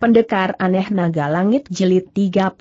Pendekar Aneh Naga Langit jelit 38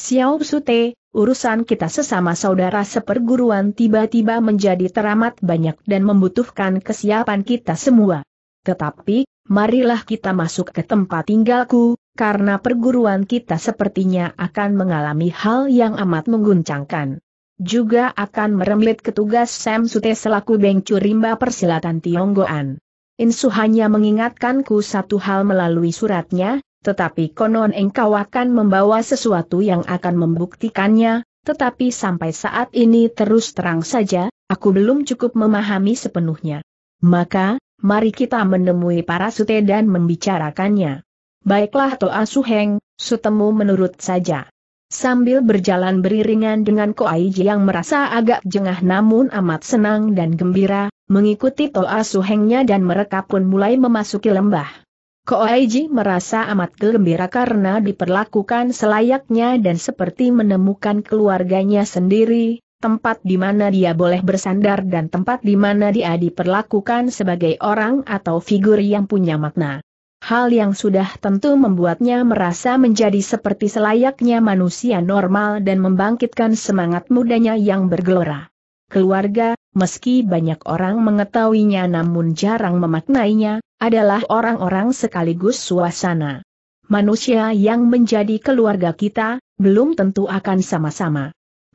Xiao Sute, urusan kita sesama saudara seperguruan tiba-tiba menjadi teramat banyak dan membutuhkan kesiapan kita semua. Tetapi, marilah kita masuk ke tempat tinggalku, karena perguruan kita sepertinya akan mengalami hal yang amat mengguncangkan. Juga akan meremlit ke tugas Sam Sute selaku Bengcu Curimba Persilatan Tionggoan. Insu hanya mengingatkanku satu hal melalui suratnya, tetapi konon engkau akan membawa sesuatu yang akan membuktikannya, tetapi sampai saat ini terus terang saja, aku belum cukup memahami sepenuhnya. Maka, mari kita menemui para sute dan membicarakannya. Baiklah Toa Suheng, sutemu menurut saja. Sambil berjalan beriringan dengan Koaiji yang merasa agak jengah namun amat senang dan gembira, mengikuti Toa Suhengnya dan mereka pun mulai memasuki lembah. Koaiji merasa amat gembira karena diperlakukan selayaknya dan seperti menemukan keluarganya sendiri, tempat di mana dia boleh bersandar dan tempat di mana dia diperlakukan sebagai orang atau figur yang punya makna. Hal yang sudah tentu membuatnya merasa menjadi seperti selayaknya manusia normal dan membangkitkan semangat mudanya yang bergelora. Keluarga, meski banyak orang mengetahuinya namun jarang memaknainya, adalah orang-orang sekaligus suasana. Manusia yang menjadi keluarga kita, belum tentu akan sama-sama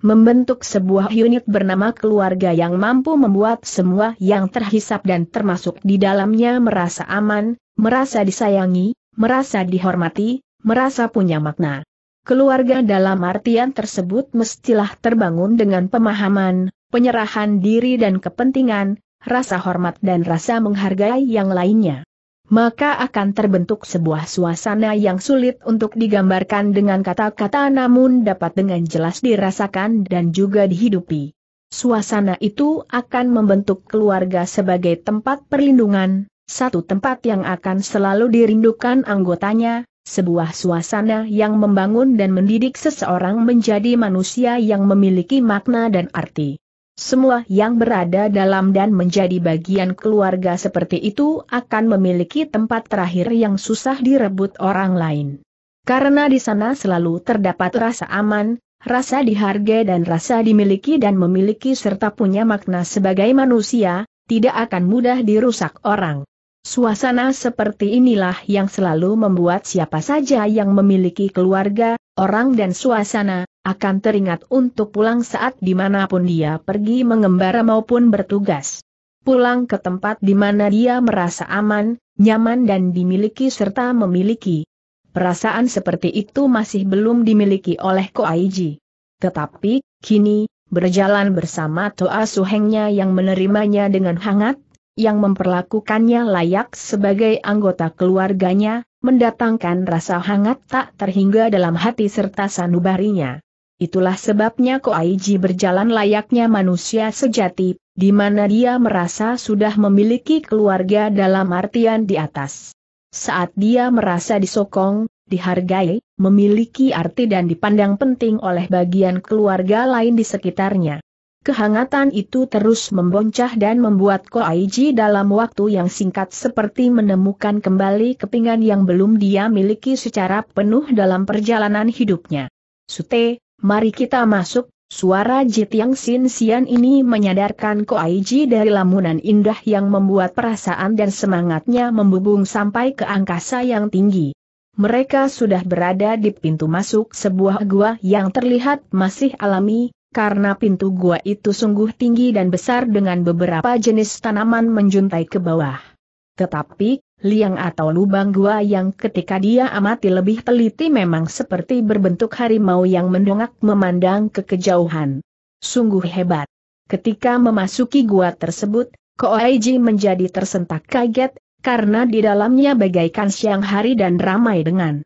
membentuk sebuah unit bernama keluarga yang mampu membuat semua yang terhisap dan termasuk di dalamnya merasa aman, merasa disayangi, merasa dihormati, merasa punya makna. Keluarga dalam artian tersebut mestilah terbangun dengan pemahaman, penyerahan diri dan kepentingan, rasa hormat dan rasa menghargai yang lainnya. Maka akan terbentuk sebuah suasana yang sulit untuk digambarkan dengan kata-kata namun dapat dengan jelas dirasakan dan juga dihidupi. Suasana itu akan membentuk keluarga sebagai tempat perlindungan, satu tempat yang akan selalu dirindukan anggotanya, sebuah suasana yang membangun dan mendidik seseorang menjadi manusia yang memiliki makna dan arti. Semua yang berada dalam dan menjadi bagian keluarga seperti itu akan memiliki tempat terakhir yang susah direbut orang lain. Karena di sana selalu terdapat rasa aman, rasa dihargai dan rasa dimiliki dan memiliki serta punya makna sebagai manusia, tidak akan mudah dirusak orang. Suasana seperti inilah yang selalu membuat siapa saja yang memiliki keluarga, orang dan suasana, akan teringat untuk pulang saat dimanapun dia pergi mengembara maupun bertugas. Pulang ke tempat di mana dia merasa aman, nyaman dan dimiliki serta memiliki. Perasaan seperti itu masih belum dimiliki oleh Ko Aiji. Tetapi, kini, berjalan bersama Toa Suhengnya yang menerimanya dengan hangat, yang memperlakukannya layak sebagai anggota keluarganya, mendatangkan rasa hangat tak terhingga dalam hati serta sanubarinya. Itulah sebabnya Ko Koaiji berjalan layaknya manusia sejati, di mana dia merasa sudah memiliki keluarga dalam artian di atas. Saat dia merasa disokong, dihargai, memiliki arti dan dipandang penting oleh bagian keluarga lain di sekitarnya. Kehangatan itu terus memboncah dan membuat Ko Koaiji dalam waktu yang singkat seperti menemukan kembali kepingan yang belum dia miliki secara penuh dalam perjalanan hidupnya. Sute, Mari kita masuk, suara Jit Yang Sin Sian ini menyadarkan Ko Koaiji dari lamunan indah yang membuat perasaan dan semangatnya membubung sampai ke angkasa yang tinggi. Mereka sudah berada di pintu masuk sebuah gua yang terlihat masih alami, karena pintu gua itu sungguh tinggi dan besar dengan beberapa jenis tanaman menjuntai ke bawah. Tetapi, liang atau lubang gua yang ketika dia amati lebih teliti memang seperti berbentuk harimau yang mendongak memandang ke kejauhan. Sungguh hebat. Ketika memasuki gua tersebut, Koaiji menjadi tersentak kaget, karena di dalamnya bagaikan siang hari dan ramai dengan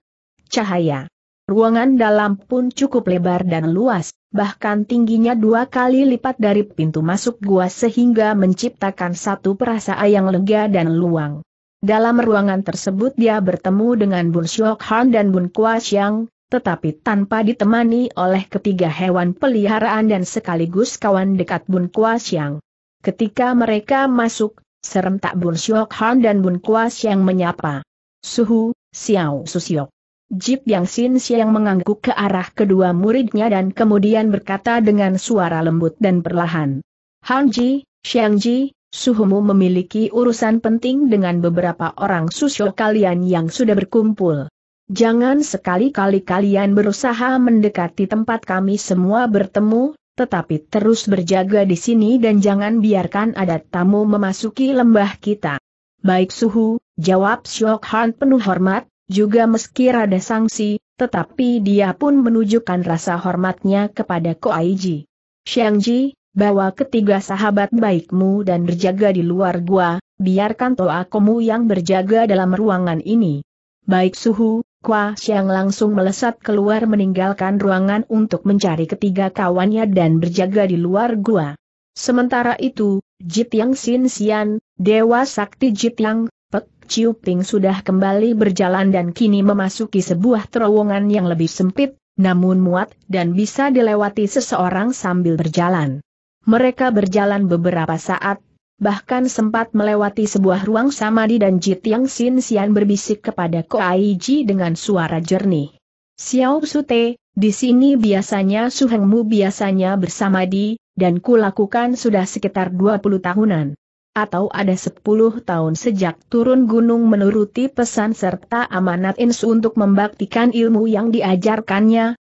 cahaya. Ruangan dalam pun cukup lebar dan luas, bahkan tingginya dua kali lipat dari pintu masuk gua sehingga menciptakan satu perasaan yang lega dan luang. Dalam ruangan tersebut dia bertemu dengan Bun Shiok Han dan Bun Kwa Xiang, tetapi tanpa ditemani oleh ketiga hewan peliharaan dan sekaligus kawan dekat Bun Kwa Xiang. Ketika mereka masuk, serentak Bun Shiok Han dan Bun Kwa Xiang menyapa. Suhu, Xiao Susiok. Jip Yang Sin Siang mengangguk ke arah kedua muridnya dan kemudian berkata dengan suara lembut dan perlahan. Han Ji, Xiang Ji, Suhumu memiliki urusan penting dengan beberapa orang susyo kalian yang sudah berkumpul. Jangan sekali-kali kalian berusaha mendekati tempat kami semua bertemu, tetapi terus berjaga di sini dan jangan biarkan ada tamu memasuki lembah kita. Baik Suhu, jawab Syok Han penuh hormat, juga meski rada sanksi, tetapi dia pun menunjukkan rasa hormatnya kepada Xiang Xiangji, bawa ketiga sahabat baikmu dan berjaga di luar gua, biarkan toakomu yang berjaga dalam ruangan ini. Baik suhu, Kwa Siang langsung melesat keluar meninggalkan ruangan untuk mencari ketiga kawannya dan berjaga di luar gua. Sementara itu, Jit Yang Sin Sian, Dewa Sakti Jit Yang, Pek Chiu Ping sudah kembali berjalan dan kini memasuki sebuah terowongan yang lebih sempit, namun muat dan bisa dilewati seseorang sambil berjalan. Mereka berjalan beberapa saat, bahkan sempat melewati sebuah ruang samadi dan Jit Yang Sin Sian berbisik kepada Koai Ji dengan suara jernih. Xiao Te, di sini biasanya Suhengmu biasanya bersamadi, dan ku lakukan sudah sekitar 20 tahunan. Atau ada 10 tahun sejak turun gunung menuruti pesan serta amanat Insu untuk membaktikan ilmu yang diajarkannya,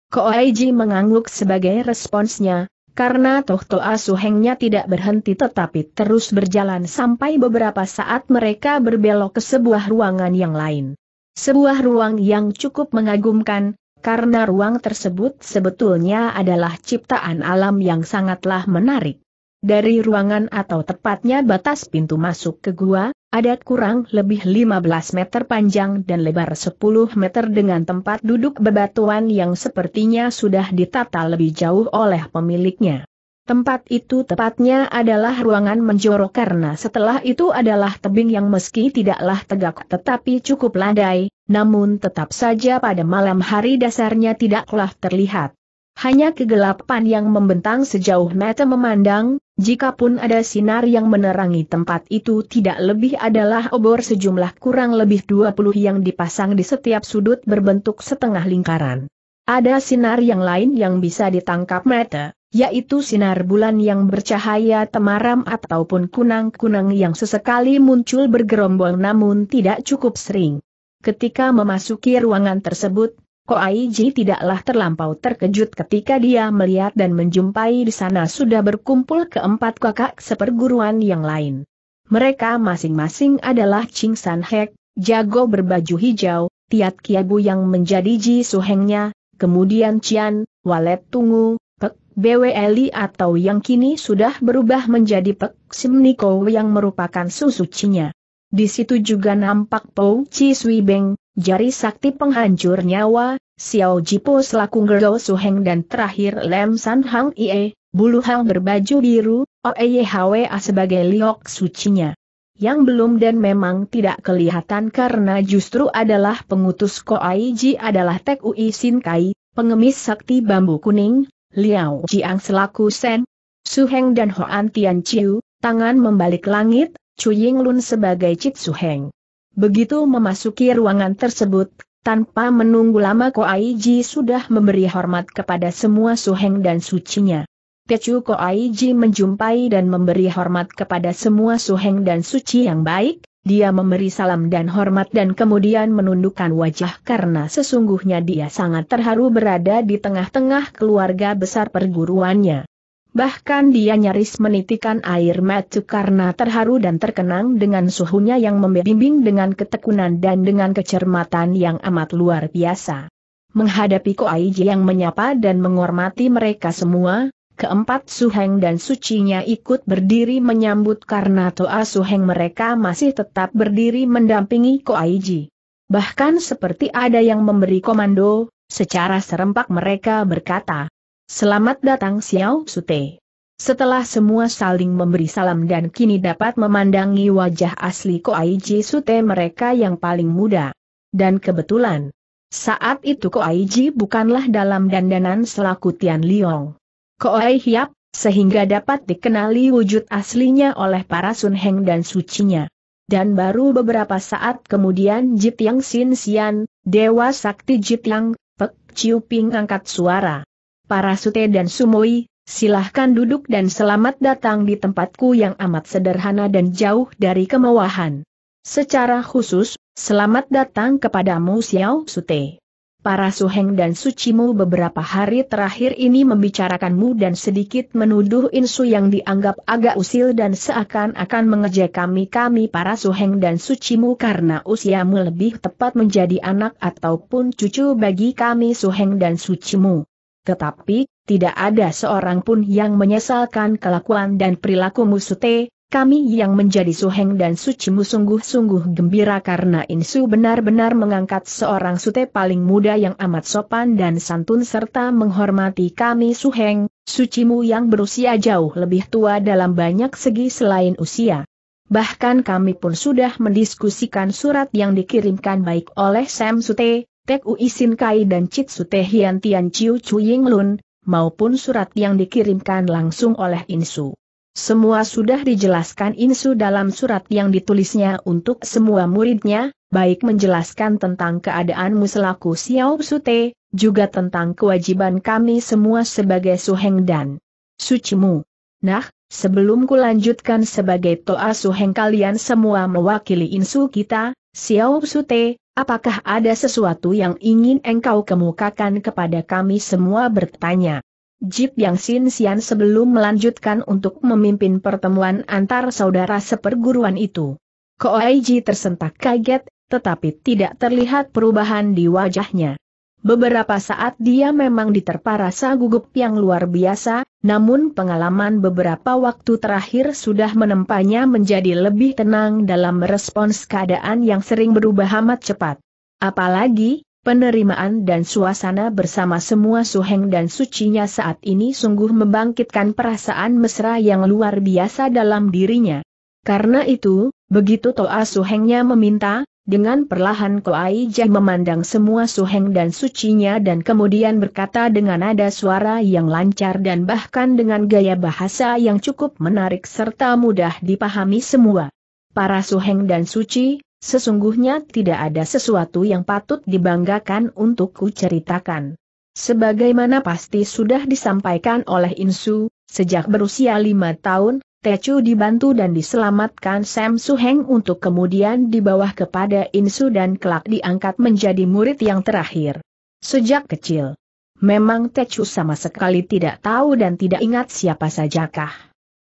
Ji mengangguk sebagai responsnya, karena tohto asuhengnya tidak berhenti tetapi terus berjalan sampai beberapa saat mereka berbelok ke sebuah ruangan yang lain. Sebuah ruang yang cukup mengagumkan, karena ruang tersebut sebetulnya adalah ciptaan alam yang sangatlah menarik. Dari ruangan atau tepatnya batas pintu masuk ke gua, ada kurang lebih 15 meter panjang dan lebar 10 meter dengan tempat duduk bebatuan yang sepertinya sudah ditata lebih jauh oleh pemiliknya. Tempat itu tepatnya adalah ruangan menjorok karena setelah itu adalah tebing yang meski tidaklah tegak tetapi cukup landai, namun tetap saja pada malam hari dasarnya tidaklah terlihat. Hanya kegelapan yang membentang sejauh mata memandang, jikapun ada sinar yang menerangi tempat itu tidak lebih adalah obor sejumlah kurang lebih 20 yang dipasang di setiap sudut berbentuk setengah lingkaran. Ada sinar yang lain yang bisa ditangkap mata, yaitu sinar bulan yang bercahaya temaram ataupun kunang-kunang yang sesekali muncul bergerombol namun tidak cukup sering. Ketika memasuki ruangan tersebut, Ko Koaiji tidaklah terlampau terkejut ketika dia melihat dan menjumpai di sana sudah berkumpul keempat kakak seperguruan yang lain. Mereka masing-masing adalah Ching San Hek, jago berbaju hijau, Tiat Kiabu yang menjadi Ji Suhengnya, kemudian Cian, Walet Tungu, Pek Bweli atau yang kini sudah berubah menjadi Pek Simniko yang merupakan susu Cinya. Di situ juga nampak Pou Chi Sui Beng, Jari sakti penghancur nyawa, Xiao Jipo selaku Gerlo Suheng dan terakhir Lem San Hang Ie, Bulu Hang berbaju biru, OEYHWA sebagai liok sucinya. Yang belum dan memang tidak kelihatan karena justru adalah pengutus Ji adalah Tek Ui Sin Kai, pengemis sakti bambu kuning, Liao Jiang selaku Sen, Su Heng dan Hoan Tian Chiu, tangan membalik langit, Chu Ying Lun sebagai Cit Heng. Begitu memasuki ruangan tersebut, tanpa menunggu lama Ko Koaiji sudah memberi hormat kepada semua suheng dan sucinya. Tecu Koaiji menjumpai dan memberi hormat kepada semua suheng dan suci yang baik, dia memberi salam dan hormat dan kemudian menundukkan wajah karena sesungguhnya dia sangat terharu berada di tengah-tengah keluarga besar perguruannya. Bahkan dia nyaris menitikan air mata karena terharu dan terkenang dengan suhunya yang membimbing dengan ketekunan dan dengan kecermatan yang amat luar biasa. Menghadapi Ko Aiji yang menyapa dan menghormati mereka semua, keempat Suheng dan Sucinya ikut berdiri menyambut karena Toa Suheng mereka masih tetap berdiri mendampingi Ko Aiji. Bahkan seperti ada yang memberi komando, secara serempak mereka berkata, Selamat datang Xiao Sute. Setelah semua saling memberi salam dan kini dapat memandangi wajah asli Ko Koaiji Sute mereka yang paling muda. Dan kebetulan, saat itu Ko Koaiji bukanlah dalam dandanan selaku Tian Liong. Koai Hiap, sehingga dapat dikenali wujud aslinya oleh para Sun Heng dan sucinya. Dan baru beberapa saat kemudian Jit Yang Sin Sian, Dewa Sakti Jit Yang, Pek Chiu Ping angkat suara para sute dan sumoi, silahkan duduk dan selamat datang di tempatku yang amat sederhana dan jauh dari kemewahan. Secara khusus, selamat datang kepadamu Xiao Sute. Para suheng dan sucimu beberapa hari terakhir ini membicarakanmu dan sedikit menuduh insu yang dianggap agak usil dan seakan-akan mengejek kami-kami para suheng dan sucimu karena usiamu lebih tepat menjadi anak ataupun cucu bagi kami suheng dan sucimu. Tetapi, tidak ada seorang pun yang menyesalkan kelakuan dan perilaku Musute, kami yang menjadi suheng dan sucimu sungguh-sungguh gembira karena Insu benar-benar mengangkat seorang sute paling muda yang amat sopan dan santun serta menghormati kami suheng, sucimu yang berusia jauh lebih tua dalam banyak segi selain usia. Bahkan kami pun sudah mendiskusikan surat yang dikirimkan baik oleh Sam Sute, Tek uisin Kai dan Chit Su Te Hian Tian Chiu Chu Ying Lun, maupun surat yang dikirimkan langsung oleh Insu. Semua sudah dijelaskan Insu dalam surat yang ditulisnya untuk semua muridnya, baik menjelaskan tentang keadaanmu selaku Xiao Sute, juga tentang kewajiban kami semua sebagai Heng dan Sucimu. Nah, sebelum ku lanjutkan sebagai Toa Heng kalian semua mewakili Insu kita, Xiao Sute, Apakah ada sesuatu yang ingin engkau kemukakan kepada kami semua bertanya? Jip Yang Sin Sian sebelum melanjutkan untuk memimpin pertemuan antar saudara seperguruan itu. Koaiji tersentak kaget, tetapi tidak terlihat perubahan di wajahnya. Beberapa saat dia memang diterpa rasa gugup yang luar biasa, namun pengalaman beberapa waktu terakhir sudah menempanya menjadi lebih tenang dalam merespons keadaan yang sering berubah amat cepat. Apalagi, penerimaan dan suasana bersama semua suheng dan sucinya saat ini sungguh membangkitkan perasaan mesra yang luar biasa dalam dirinya. Karena itu, begitu Toa Suhengnya meminta, dengan perlahan Koai Jai memandang semua suheng dan sucinya dan kemudian berkata dengan nada suara yang lancar dan bahkan dengan gaya bahasa yang cukup menarik serta mudah dipahami semua. Para suheng dan suci, sesungguhnya tidak ada sesuatu yang patut dibanggakan untuk kuceritakan. Sebagaimana pasti sudah disampaikan oleh Insu, sejak berusia lima tahun, Tecu dibantu dan diselamatkan Sam Suheng untuk kemudian dibawa kepada Insu dan kelak diangkat menjadi murid yang terakhir. Sejak kecil, memang Tecu sama sekali tidak tahu dan tidak ingat siapa sajakah.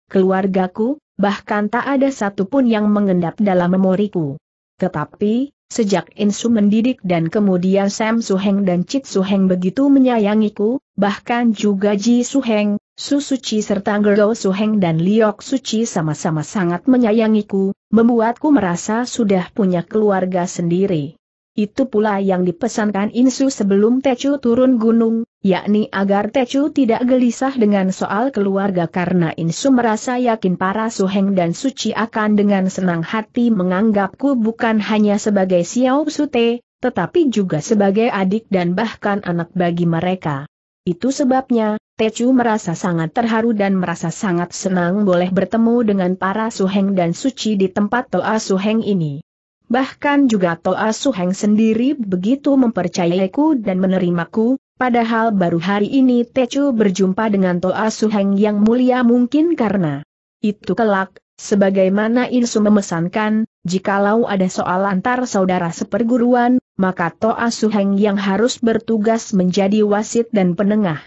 Keluargaku, bahkan tak ada satupun yang mengendap dalam memoriku. Tetapi, Sejak Insu mendidik dan kemudian Sam Suheng dan Chit Suheng begitu menyayangiku, bahkan juga Ji Suheng, Su Suci serta Gerlo Suheng dan Liok Suci sama-sama sangat menyayangiku, membuatku merasa sudah punya keluarga sendiri. Itu pula yang dipesankan Insu sebelum Tecu turun gunung, yakni agar Tecu tidak gelisah dengan soal keluarga karena Insu merasa yakin para Suheng dan Suci akan dengan senang hati menganggapku bukan hanya sebagai Xiao Sute, tetapi juga sebagai adik dan bahkan anak bagi mereka. Itu sebabnya, Teju merasa sangat terharu dan merasa sangat senang boleh bertemu dengan para suheng dan suci di tempat Toa Suheng ini. Bahkan juga Toa Suheng sendiri begitu mempercayaiku dan menerimaku, padahal baru hari ini Teju berjumpa dengan Toa Suheng yang mulia mungkin karena itu kelak, Sebagaimana Insu memesankan, jikalau ada soal antar saudara seperguruan, maka Toa Suheng yang harus bertugas menjadi wasit dan penengah.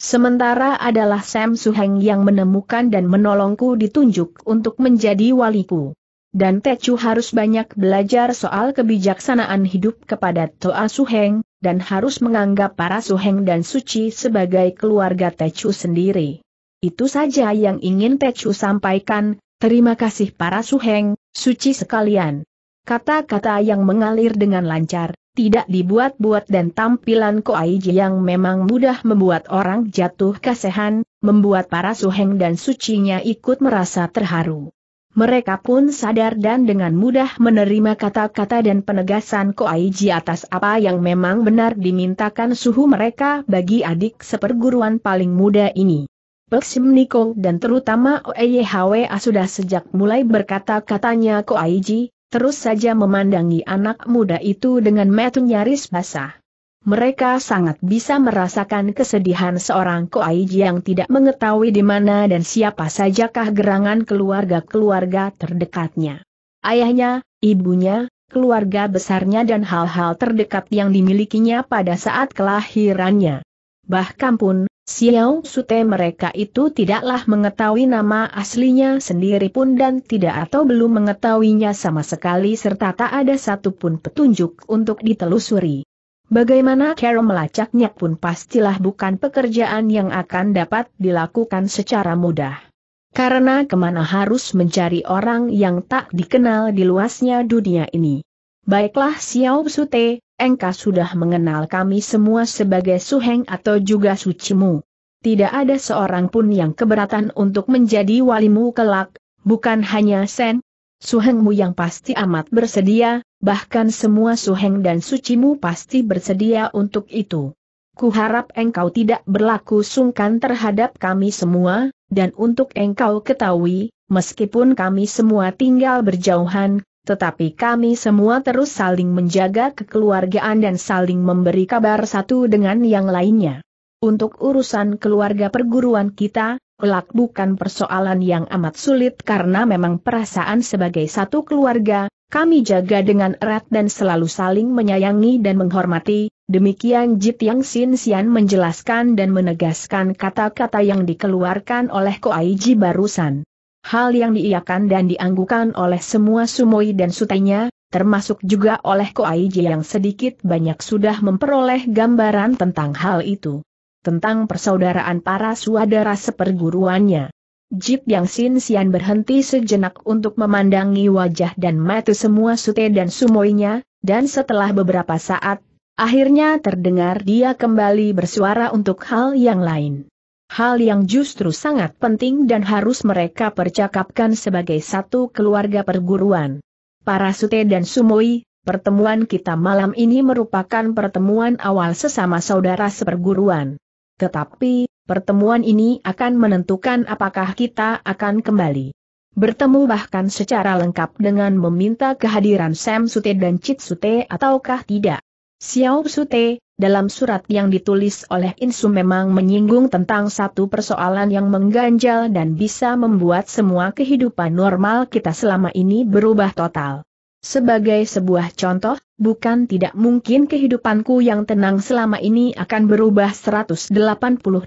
Sementara adalah Sam Suheng yang menemukan dan menolongku ditunjuk untuk menjadi waliku. Dan Techu harus banyak belajar soal kebijaksanaan hidup kepada Toa Suheng, dan harus menganggap para Suheng dan Suci sebagai keluarga Techu sendiri. Itu saja yang ingin Techu sampaikan, terima kasih para Suheng, Suci sekalian. Kata-kata yang mengalir dengan lancar, tidak dibuat-buat dan tampilan Koaiji yang memang mudah membuat orang jatuh kasehan, membuat para suheng dan sucinya ikut merasa terharu. Mereka pun sadar dan dengan mudah menerima kata-kata dan penegasan Koaiji atas apa yang memang benar dimintakan suhu mereka bagi adik seperguruan paling muda ini. Peksim Niko dan terutama Oeyehwa sudah sejak mulai berkata-katanya Koaiji, terus saja memandangi anak muda itu dengan metu nyaris basah. Mereka sangat bisa merasakan kesedihan seorang Koaiji yang tidak mengetahui di mana dan siapa sajakah gerangan keluarga-keluarga terdekatnya. Ayahnya, ibunya, keluarga besarnya dan hal-hal terdekat yang dimilikinya pada saat kelahirannya. Bahkan pun, Xiao Sute mereka itu tidaklah mengetahui nama aslinya sendiri pun dan tidak atau belum mengetahuinya sama sekali serta tak ada satupun petunjuk untuk ditelusuri. Bagaimana Carol melacaknya pun pastilah bukan pekerjaan yang akan dapat dilakukan secara mudah. Karena kemana harus mencari orang yang tak dikenal di luasnya dunia ini. Baiklah Xiao Sute, engkau sudah mengenal kami semua sebagai suheng atau juga sucimu. Tidak ada seorang pun yang keberatan untuk menjadi walimu kelak, bukan hanya Sen. Suhengmu yang pasti amat bersedia, bahkan semua suheng dan sucimu pasti bersedia untuk itu. Kuharap engkau tidak berlaku sungkan terhadap kami semua, dan untuk engkau ketahui, meskipun kami semua tinggal berjauhan, tetapi kami semua terus saling menjaga kekeluargaan dan saling memberi kabar satu dengan yang lainnya. Untuk urusan keluarga perguruan kita, kelak bukan persoalan yang amat sulit karena memang perasaan sebagai satu keluarga, kami jaga dengan erat dan selalu saling menyayangi dan menghormati, demikian Jit Yang Sin Sian menjelaskan dan menegaskan kata-kata yang dikeluarkan oleh Koaiji barusan hal yang diiakan dan dianggukan oleh semua sumoi dan sutainya, termasuk juga oleh Koaiji yang sedikit banyak sudah memperoleh gambaran tentang hal itu. Tentang persaudaraan para suadara seperguruannya. Jip Yang Sin Sian berhenti sejenak untuk memandangi wajah dan mata semua sute dan sumoinya, dan setelah beberapa saat, akhirnya terdengar dia kembali bersuara untuk hal yang lain hal yang justru sangat penting dan harus mereka percakapkan sebagai satu keluarga perguruan. Para Sute dan Sumoi, pertemuan kita malam ini merupakan pertemuan awal sesama saudara seperguruan. Tetapi, pertemuan ini akan menentukan apakah kita akan kembali bertemu bahkan secara lengkap dengan meminta kehadiran Sam Sute dan Chit Sute ataukah tidak. Xiao Sute, dalam surat yang ditulis oleh Insu memang menyinggung tentang satu persoalan yang mengganjal dan bisa membuat semua kehidupan normal kita selama ini berubah total. Sebagai sebuah contoh, bukan tidak mungkin kehidupanku yang tenang selama ini akan berubah 180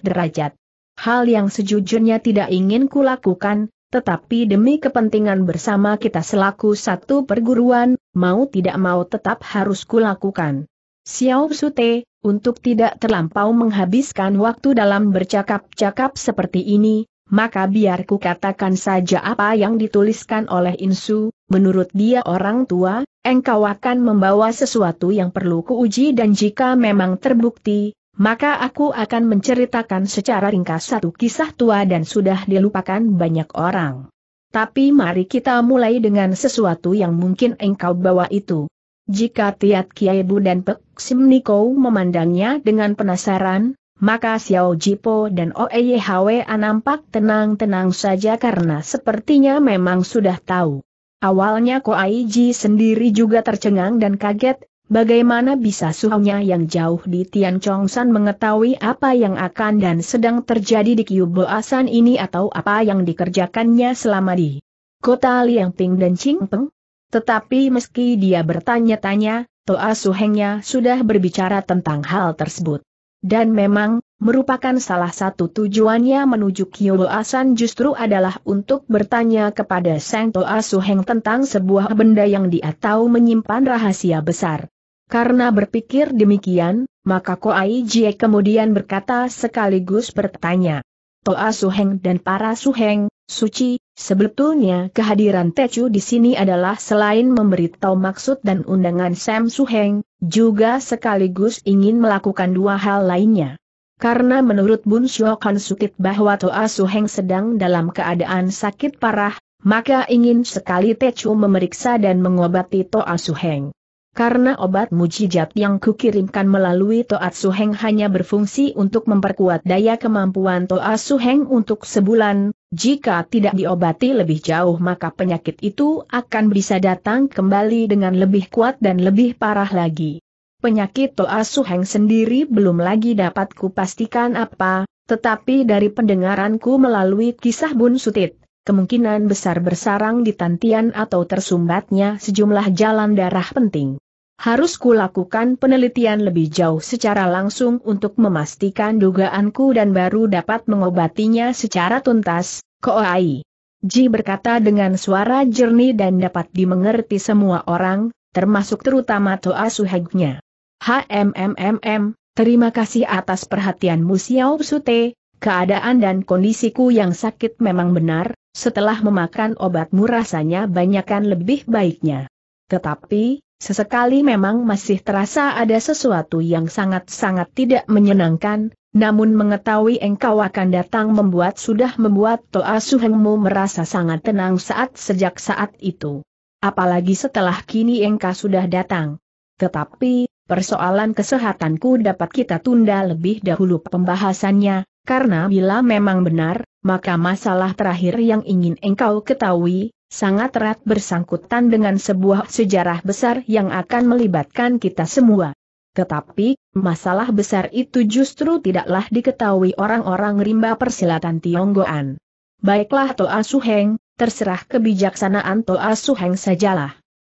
derajat. Hal yang sejujurnya tidak ingin kulakukan, tetapi demi kepentingan bersama kita selaku satu perguruan, mau tidak mau tetap harus kulakukan. Xiao Sute, untuk tidak terlampau menghabiskan waktu dalam bercakap-cakap seperti ini, maka biar ku katakan saja apa yang dituliskan oleh Insu, menurut dia orang tua, engkau akan membawa sesuatu yang perlu kuuji dan jika memang terbukti, maka aku akan menceritakan secara ringkas satu kisah tua dan sudah dilupakan banyak orang. Tapi mari kita mulai dengan sesuatu yang mungkin engkau bawa itu. Jika Tiat Kiai Bu dan Pek Sim Niko memandangnya dengan penasaran, maka Xiao Jipo dan Oeyhwa nampak tenang-tenang saja karena sepertinya memang sudah tahu. Awalnya Ko Aiji sendiri juga tercengang dan kaget, bagaimana bisa suhunya yang jauh di Tian San mengetahui apa yang akan dan sedang terjadi di Kyuboasan ini atau apa yang dikerjakannya selama di kota Liang Ping dan Peng? Tetapi meski dia bertanya-tanya, Toa Suhengnya sudah berbicara tentang hal tersebut. Dan memang, merupakan salah satu tujuannya menuju Asan justru adalah untuk bertanya kepada Sang Toa Suheng tentang sebuah benda yang dia tahu menyimpan rahasia besar. Karena berpikir demikian, maka Koai Jie kemudian berkata sekaligus bertanya. Toa Suheng dan para Suheng, Suci, Sebetulnya kehadiran Techu di sini adalah selain memberitahu maksud dan undangan Sam Suheng, juga sekaligus ingin melakukan dua hal lainnya. Karena menurut Bun Shokan Sukit bahwa Toa Suheng sedang dalam keadaan sakit parah, maka ingin sekali Techu memeriksa dan mengobati Toa Suheng karena obat mujijat yang kukirimkan melalui Toa Su Suheng hanya berfungsi untuk memperkuat daya kemampuan Toa Su Suheng untuk sebulan, jika tidak diobati lebih jauh maka penyakit itu akan bisa datang kembali dengan lebih kuat dan lebih parah lagi. Penyakit Toa Suheng sendiri belum lagi dapat kupastikan apa, tetapi dari pendengaranku melalui kisah Bun Sutit, kemungkinan besar bersarang di tantian atau tersumbatnya sejumlah jalan darah penting. Harus kulakukan penelitian lebih jauh secara langsung untuk memastikan dugaanku dan baru dapat mengobatinya secara tuntas, Koai. Ji berkata dengan suara jernih dan dapat dimengerti semua orang, termasuk terutama Toa Suhegnya. HMMMM, terima kasih atas perhatianmu Xiao Sute, keadaan dan kondisiku yang sakit memang benar, setelah memakan obatmu rasanya banyakkan lebih baiknya. Tetapi, Sesekali memang masih terasa ada sesuatu yang sangat-sangat tidak menyenangkan, namun mengetahui engkau akan datang membuat sudah membuat Toa Suhengmu merasa sangat tenang saat sejak saat itu. Apalagi setelah kini engkau sudah datang. Tetapi, persoalan kesehatanku dapat kita tunda lebih dahulu pembahasannya, karena bila memang benar, maka masalah terakhir yang ingin engkau ketahui, sangat erat bersangkutan dengan sebuah sejarah besar yang akan melibatkan kita semua. Tetapi, masalah besar itu justru tidaklah diketahui orang-orang rimba persilatan Tionggoan. Baiklah Toa Suheng, terserah kebijaksanaan Toa Suheng sajalah.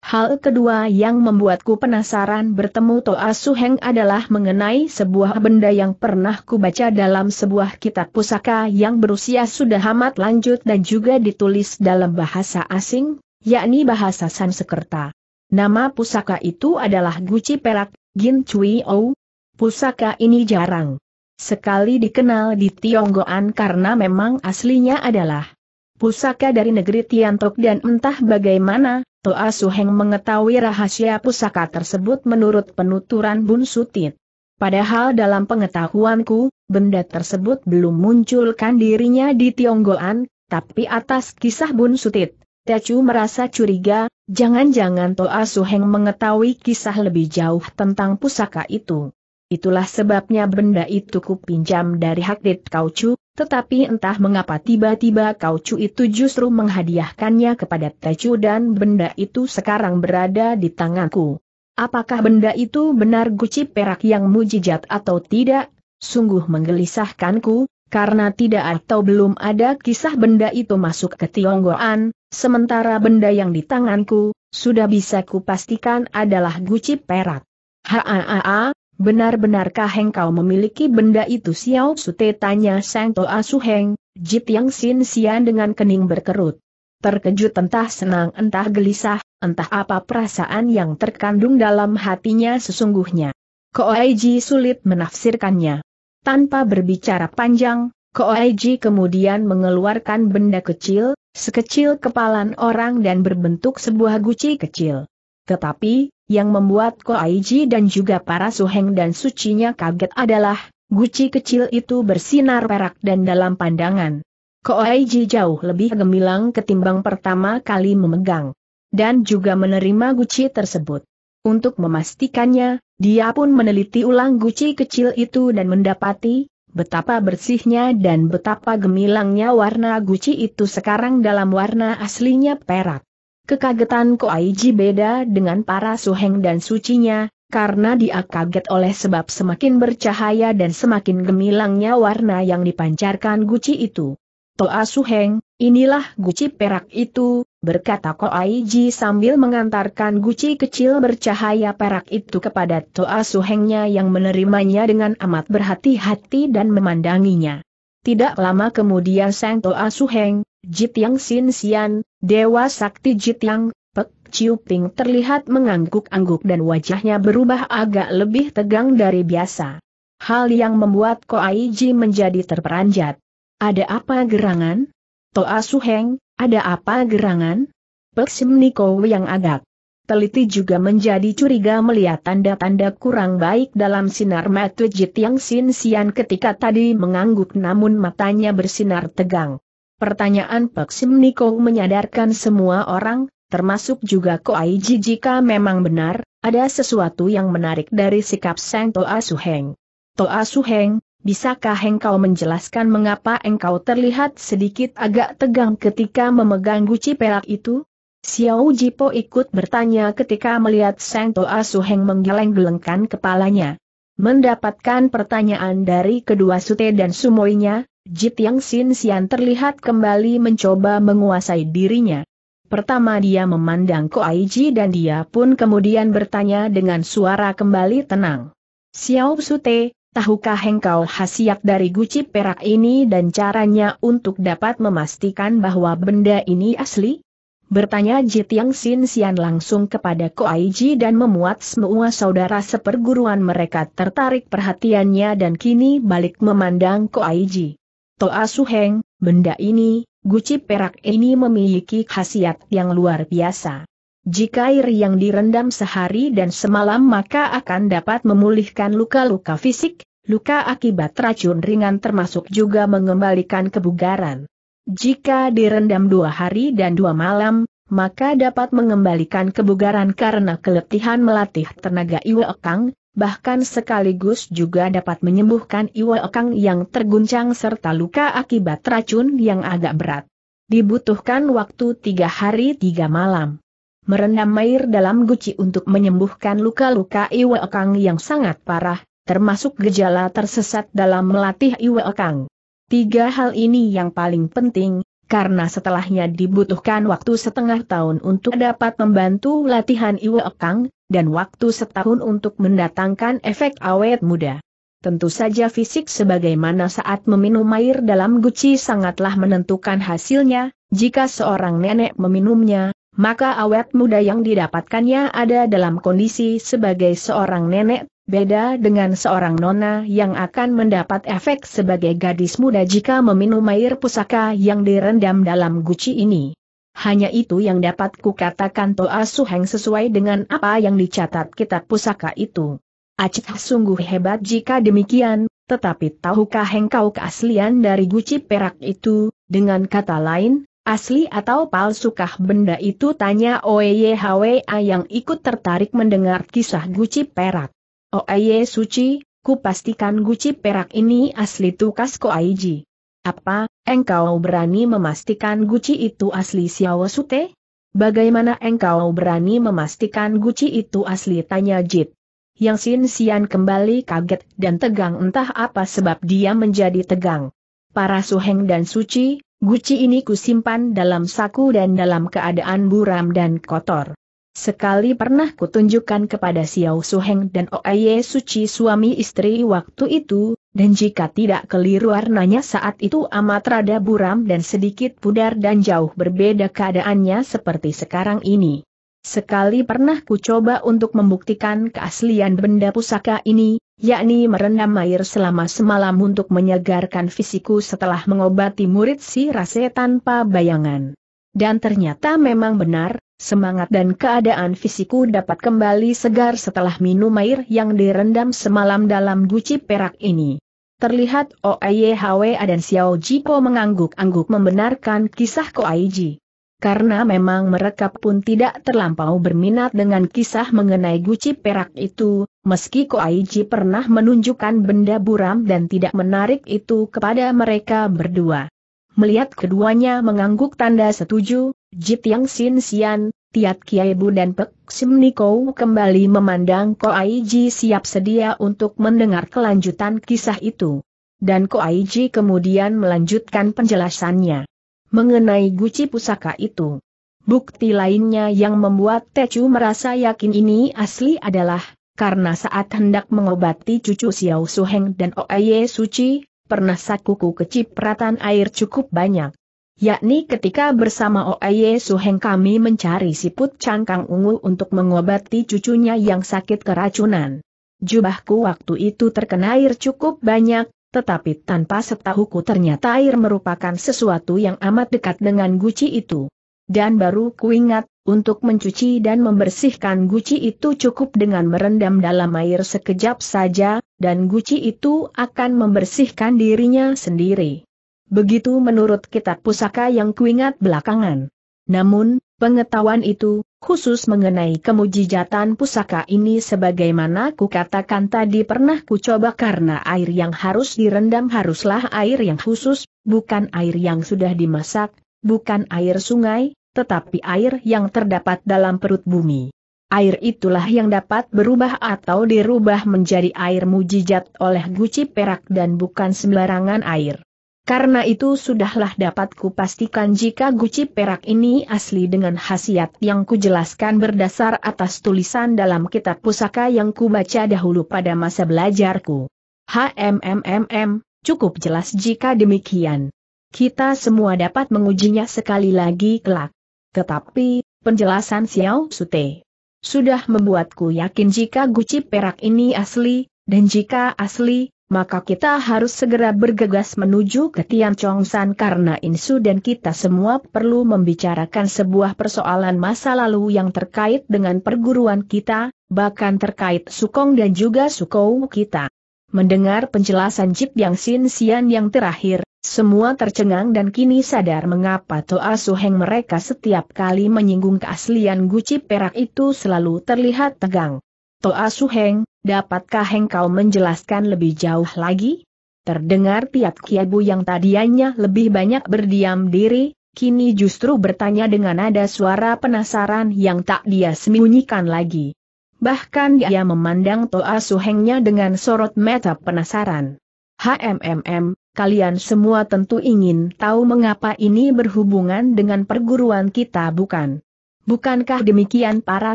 Hal kedua yang membuatku penasaran bertemu Toa Suheng adalah mengenai sebuah benda yang pernah kubaca dalam sebuah kitab pusaka yang berusia sudah amat lanjut dan juga ditulis dalam bahasa asing, yakni bahasa Sansekerta. Nama pusaka itu adalah Guci Perak, Gin Cui Ou. Pusaka ini jarang sekali dikenal di Tionggoan karena memang aslinya adalah pusaka dari negeri Tiantok dan entah bagaimana, Toa Suheng mengetahui rahasia pusaka tersebut menurut penuturan Bun Sutit. Padahal dalam pengetahuanku, benda tersebut belum munculkan dirinya di Tionggoan, tapi atas kisah Bun Sutit, Tecu merasa curiga, jangan-jangan Toa Suheng mengetahui kisah lebih jauh tentang pusaka itu. Itulah sebabnya benda itu kupinjam dari Hakdit Kaucu, tetapi entah mengapa tiba-tiba kau cu itu justru menghadiahkannya kepada Tecu dan benda itu sekarang berada di tanganku. Apakah benda itu benar guci perak yang mujijat atau tidak? Sungguh menggelisahkanku, karena tidak atau belum ada kisah benda itu masuk ke Tionggoan, sementara benda yang di tanganku, sudah bisa kupastikan adalah guci perak. Haa, Benar-benarkah engkau memiliki benda itu Xiao Sute tanya Sang Toa Su Heng, Jit Yang Sin Sian dengan kening berkerut. Terkejut entah senang entah gelisah, entah apa perasaan yang terkandung dalam hatinya sesungguhnya. Koaiji sulit menafsirkannya. Tanpa berbicara panjang, Koaiji kemudian mengeluarkan benda kecil, sekecil kepalan orang dan berbentuk sebuah guci kecil. Tetapi, yang membuat Ko Koaiji dan juga para suheng dan sucinya kaget adalah, guci kecil itu bersinar perak dan dalam pandangan. Ko Koaiji jauh lebih gemilang ketimbang pertama kali memegang. Dan juga menerima guci tersebut. Untuk memastikannya, dia pun meneliti ulang guci kecil itu dan mendapati betapa bersihnya dan betapa gemilangnya warna guci itu sekarang dalam warna aslinya perak. Kekagetan Ko Aiji beda dengan para suheng dan sucinya, karena dia kaget oleh sebab semakin bercahaya dan semakin gemilangnya warna yang dipancarkan guci itu. Toa suheng, inilah guci perak itu, berkata Ko Aiji sambil mengantarkan guci kecil bercahaya perak itu kepada Toa suhengnya yang menerimanya dengan amat berhati-hati dan memandanginya. Tidak lama kemudian Sang Toa Suheng, yang Sin Sian, Dewa Sakti yang, Pek Chiu Ping terlihat mengangguk-angguk dan wajahnya berubah agak lebih tegang dari biasa. Hal yang membuat Ai Ji menjadi terperanjat. Ada apa gerangan? Toa Heng, ada apa gerangan? Pek Sim Niko yang agak teliti juga menjadi curiga melihat tanda-tanda kurang baik dalam sinar mata Jit Yang Sin Sian ketika tadi mengangguk namun matanya bersinar tegang. Pertanyaan Sim Niko menyadarkan semua orang, termasuk juga Ko Aiji. jika memang benar, ada sesuatu yang menarik dari sikap Sang Toa Suheng. Toa Suheng, bisakah engkau menjelaskan mengapa engkau terlihat sedikit agak tegang ketika memegang guci perak itu? Xiao Jipo ikut bertanya ketika melihat Sang Toa Suheng menggeleng-gelengkan kepalanya. Mendapatkan pertanyaan dari kedua sute dan sumoinya, Jit Yang Sin Sian terlihat kembali mencoba menguasai dirinya. Pertama dia memandang Ko Aiji dan dia pun kemudian bertanya dengan suara kembali tenang. Xiao Sute, tahukah engkau hasiat dari guci perak ini dan caranya untuk dapat memastikan bahwa benda ini asli? Bertanya Jit Yang Sin Sian langsung kepada Ko Aiji dan memuat semua saudara seperguruan mereka tertarik perhatiannya dan kini balik memandang Ko Aiji. Toa Suheng, benda ini, guci perak ini memiliki khasiat yang luar biasa. Jika air yang direndam sehari dan semalam maka akan dapat memulihkan luka-luka fisik, luka akibat racun ringan termasuk juga mengembalikan kebugaran. Jika direndam dua hari dan dua malam, maka dapat mengembalikan kebugaran karena keletihan melatih tenaga iwekang, bahkan sekaligus juga dapat menyembuhkan Iwa Ekang yang terguncang serta luka akibat racun yang agak berat. Dibutuhkan waktu tiga hari tiga malam. Merendam air dalam guci untuk menyembuhkan luka-luka Iwa Ekang yang sangat parah, termasuk gejala tersesat dalam melatih Iwa Ekang. Tiga hal ini yang paling penting, karena setelahnya dibutuhkan waktu setengah tahun untuk dapat membantu latihan Iwa Ekang, dan waktu setahun untuk mendatangkan efek awet muda. Tentu saja fisik sebagaimana saat meminum air dalam guci sangatlah menentukan hasilnya, jika seorang nenek meminumnya, maka awet muda yang didapatkannya ada dalam kondisi sebagai seorang nenek Beda dengan seorang nona yang akan mendapat efek sebagai gadis muda jika meminum air pusaka yang direndam dalam guci ini. Hanya itu yang dapat kukatakan Toa Suheng sesuai dengan apa yang dicatat kitab pusaka itu. Acik sungguh hebat jika demikian, tetapi tahukah engkau keaslian dari guci perak itu, dengan kata lain, asli atau palsukah benda itu tanya Oeyehwa yang ikut tertarik mendengar kisah guci perak. Oye oh, suci, ku pastikan guci perak ini asli tukas ko aiji. Apa, engkau berani memastikan guci itu asli Xiao Sute? Bagaimana engkau berani memastikan guci itu asli tanya Jit? Yang Sin Sian kembali kaget dan tegang entah apa sebab dia menjadi tegang. Para suheng dan suci, guci ini kusimpan dalam saku dan dalam keadaan buram dan kotor. Sekali pernah kutunjukkan kepada Xiao Suheng dan Oye Suci suami istri waktu itu, dan jika tidak keliru warnanya saat itu amat rada buram dan sedikit pudar dan jauh berbeda keadaannya seperti sekarang ini. Sekali pernah kucoba untuk membuktikan keaslian benda pusaka ini, yakni merendam air selama semalam untuk menyegarkan fisiku setelah mengobati murid si rase tanpa bayangan. Dan ternyata memang benar, Semangat dan keadaan fisikku dapat kembali segar setelah minum air yang direndam semalam dalam guci perak ini. Terlihat OIHWA oh dan Xiao po mengangguk-angguk membenarkan kisah Koaiji. Karena memang mereka pun tidak terlampau berminat dengan kisah mengenai guci perak itu, meski Koaiji pernah menunjukkan benda buram dan tidak menarik itu kepada mereka berdua. Melihat keduanya mengangguk tanda setuju, Jit Yang Sin Sian, Tiat Kiai Bu dan Pek Sim Niko kembali memandang Ko Aiji siap sedia untuk mendengar kelanjutan kisah itu. Dan Ko Aiji kemudian melanjutkan penjelasannya mengenai guci pusaka itu. Bukti lainnya yang membuat Tecu merasa yakin ini asli adalah, karena saat hendak mengobati cucu Xiao Suheng dan Oye Suci, pernah sakuku kecipratan air cukup banyak. Yakni ketika bersama Oye Suheng kami mencari siput cangkang ungu untuk mengobati cucunya yang sakit keracunan. Jubahku waktu itu terkena air cukup banyak, tetapi tanpa setahuku ternyata air merupakan sesuatu yang amat dekat dengan guci itu. Dan baru kuingat, untuk mencuci dan membersihkan guci itu cukup dengan merendam dalam air sekejap saja, dan guci itu akan membersihkan dirinya sendiri. Begitu menurut kitab pusaka yang kuingat belakangan. Namun, pengetahuan itu, khusus mengenai kemujijatan pusaka ini sebagaimana kukatakan tadi pernah kucoba karena air yang harus direndam haruslah air yang khusus, bukan air yang sudah dimasak, bukan air sungai, tetapi air yang terdapat dalam perut bumi. Air itulah yang dapat berubah atau dirubah menjadi air mujijat oleh guci perak dan bukan sembarangan air. Karena itu sudahlah dapat kupastikan jika guci perak ini asli dengan khasiat yang kujelaskan berdasar atas tulisan dalam kitab pusaka yang kubaca dahulu pada masa belajarku. HMMMM, cukup jelas jika demikian kita semua dapat mengujinya sekali lagi kelak. Tetapi, penjelasan Xiao Sute sudah membuatku yakin jika guci perak ini asli, dan jika asli, maka kita harus segera bergegas menuju ke Tian Chongsan karena Insu dan kita semua perlu membicarakan sebuah persoalan masa lalu yang terkait dengan perguruan kita, bahkan terkait Sukong dan juga Sukou kita. Mendengar penjelasan Jip Yang Sin Sian yang terakhir, semua tercengang dan kini sadar mengapa Toa Suheng mereka setiap kali menyinggung keaslian guci perak itu selalu terlihat tegang. Toa Suheng, dapatkah engkau menjelaskan lebih jauh lagi? Terdengar tiap kiabu yang tadiannya lebih banyak berdiam diri, kini justru bertanya dengan nada suara penasaran yang tak dia sembunyikan lagi. Bahkan dia memandang Toa Suhengnya dengan sorot mata penasaran. HMMM, kalian semua tentu ingin tahu mengapa ini berhubungan dengan perguruan kita bukan? Bukankah demikian para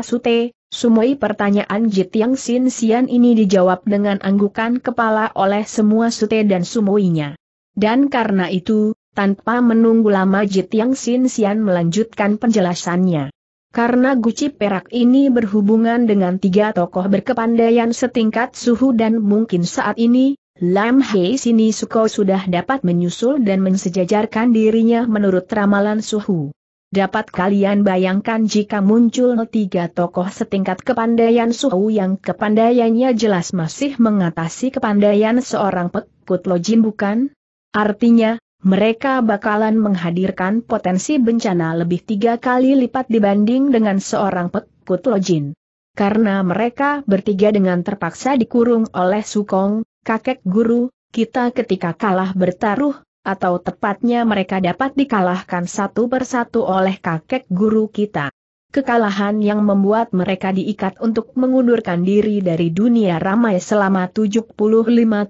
sute? Sumoi pertanyaan Jit Yang Sin Sian ini dijawab dengan anggukan kepala oleh semua sute dan sumoinya. Dan karena itu, tanpa menunggu lama Jit Yang Sin Sian melanjutkan penjelasannya. Karena guci perak ini berhubungan dengan tiga tokoh berkepandaian setingkat suhu dan mungkin saat ini, Lam Hei Sini Suko sudah dapat menyusul dan mensejajarkan dirinya menurut ramalan Suhu. Dapat kalian bayangkan jika muncul tiga tokoh setingkat kepandaian Suhu yang kepandaiannya jelas masih mengatasi kepandaian seorang pekut lojin bukan? Artinya, mereka bakalan menghadirkan potensi bencana lebih tiga kali lipat dibanding dengan seorang pekut lojin. Karena mereka bertiga dengan terpaksa dikurung oleh Sukong, kakek guru, kita ketika kalah bertaruh, atau tepatnya mereka dapat dikalahkan satu persatu oleh kakek guru kita. Kekalahan yang membuat mereka diikat untuk mengundurkan diri dari dunia ramai selama 75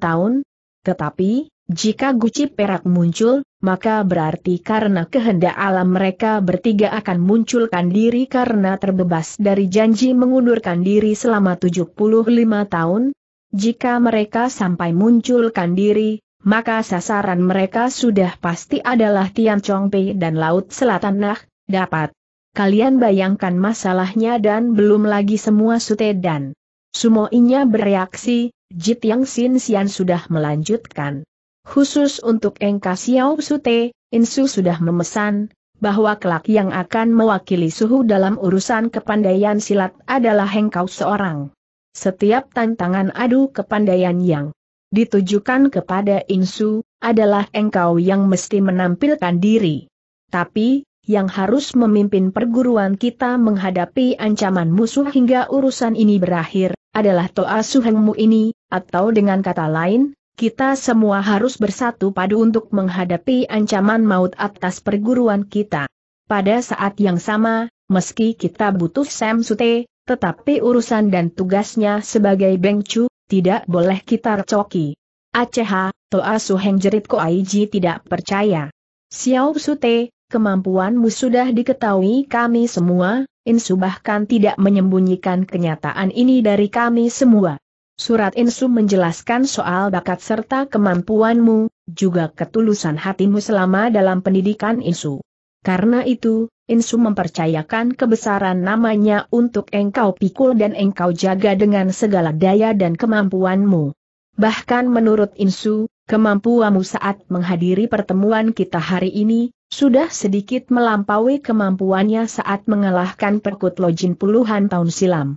tahun. Tetapi, jika guci perak muncul, maka berarti karena kehendak alam mereka bertiga akan munculkan diri karena terbebas dari janji mengundurkan diri selama 75 tahun, jika mereka sampai munculkan diri, maka sasaran mereka sudah pasti adalah Tian Chongpei dan Laut Selatan Nah, dapat. Kalian bayangkan masalahnya dan belum lagi semua Sute dan Sumoinya bereaksi, Jit Yang Sin Sian sudah melanjutkan. Khusus untuk Engka Xiao Sute, Insu sudah memesan, bahwa kelak yang akan mewakili suhu dalam urusan kepandaian silat adalah Hengkau seorang. Setiap tantangan adu kepandaian yang ditujukan kepada Insu, adalah engkau yang mesti menampilkan diri. Tapi, yang harus memimpin perguruan kita menghadapi ancaman musuh hingga urusan ini berakhir, adalah Toa Suhengmu ini, atau dengan kata lain, kita semua harus bersatu padu untuk menghadapi ancaman maut atas perguruan kita. Pada saat yang sama, meski kita butuh Sam Sute, tetapi urusan dan tugasnya sebagai Bengcu, tidak boleh kita recoki. Aceh, Toa Suheng jerit Aiji tidak percaya. Xiao Sute, kemampuanmu sudah diketahui kami semua, Insu bahkan tidak menyembunyikan kenyataan ini dari kami semua. Surat Insu menjelaskan soal bakat serta kemampuanmu, juga ketulusan hatimu selama dalam pendidikan Insu. Karena itu, Insu mempercayakan kebesaran namanya untuk engkau pikul dan engkau jaga dengan segala daya dan kemampuanmu. Bahkan menurut Insu, kemampuanmu saat menghadiri pertemuan kita hari ini, sudah sedikit melampaui kemampuannya saat mengalahkan perkut lojin puluhan tahun silam.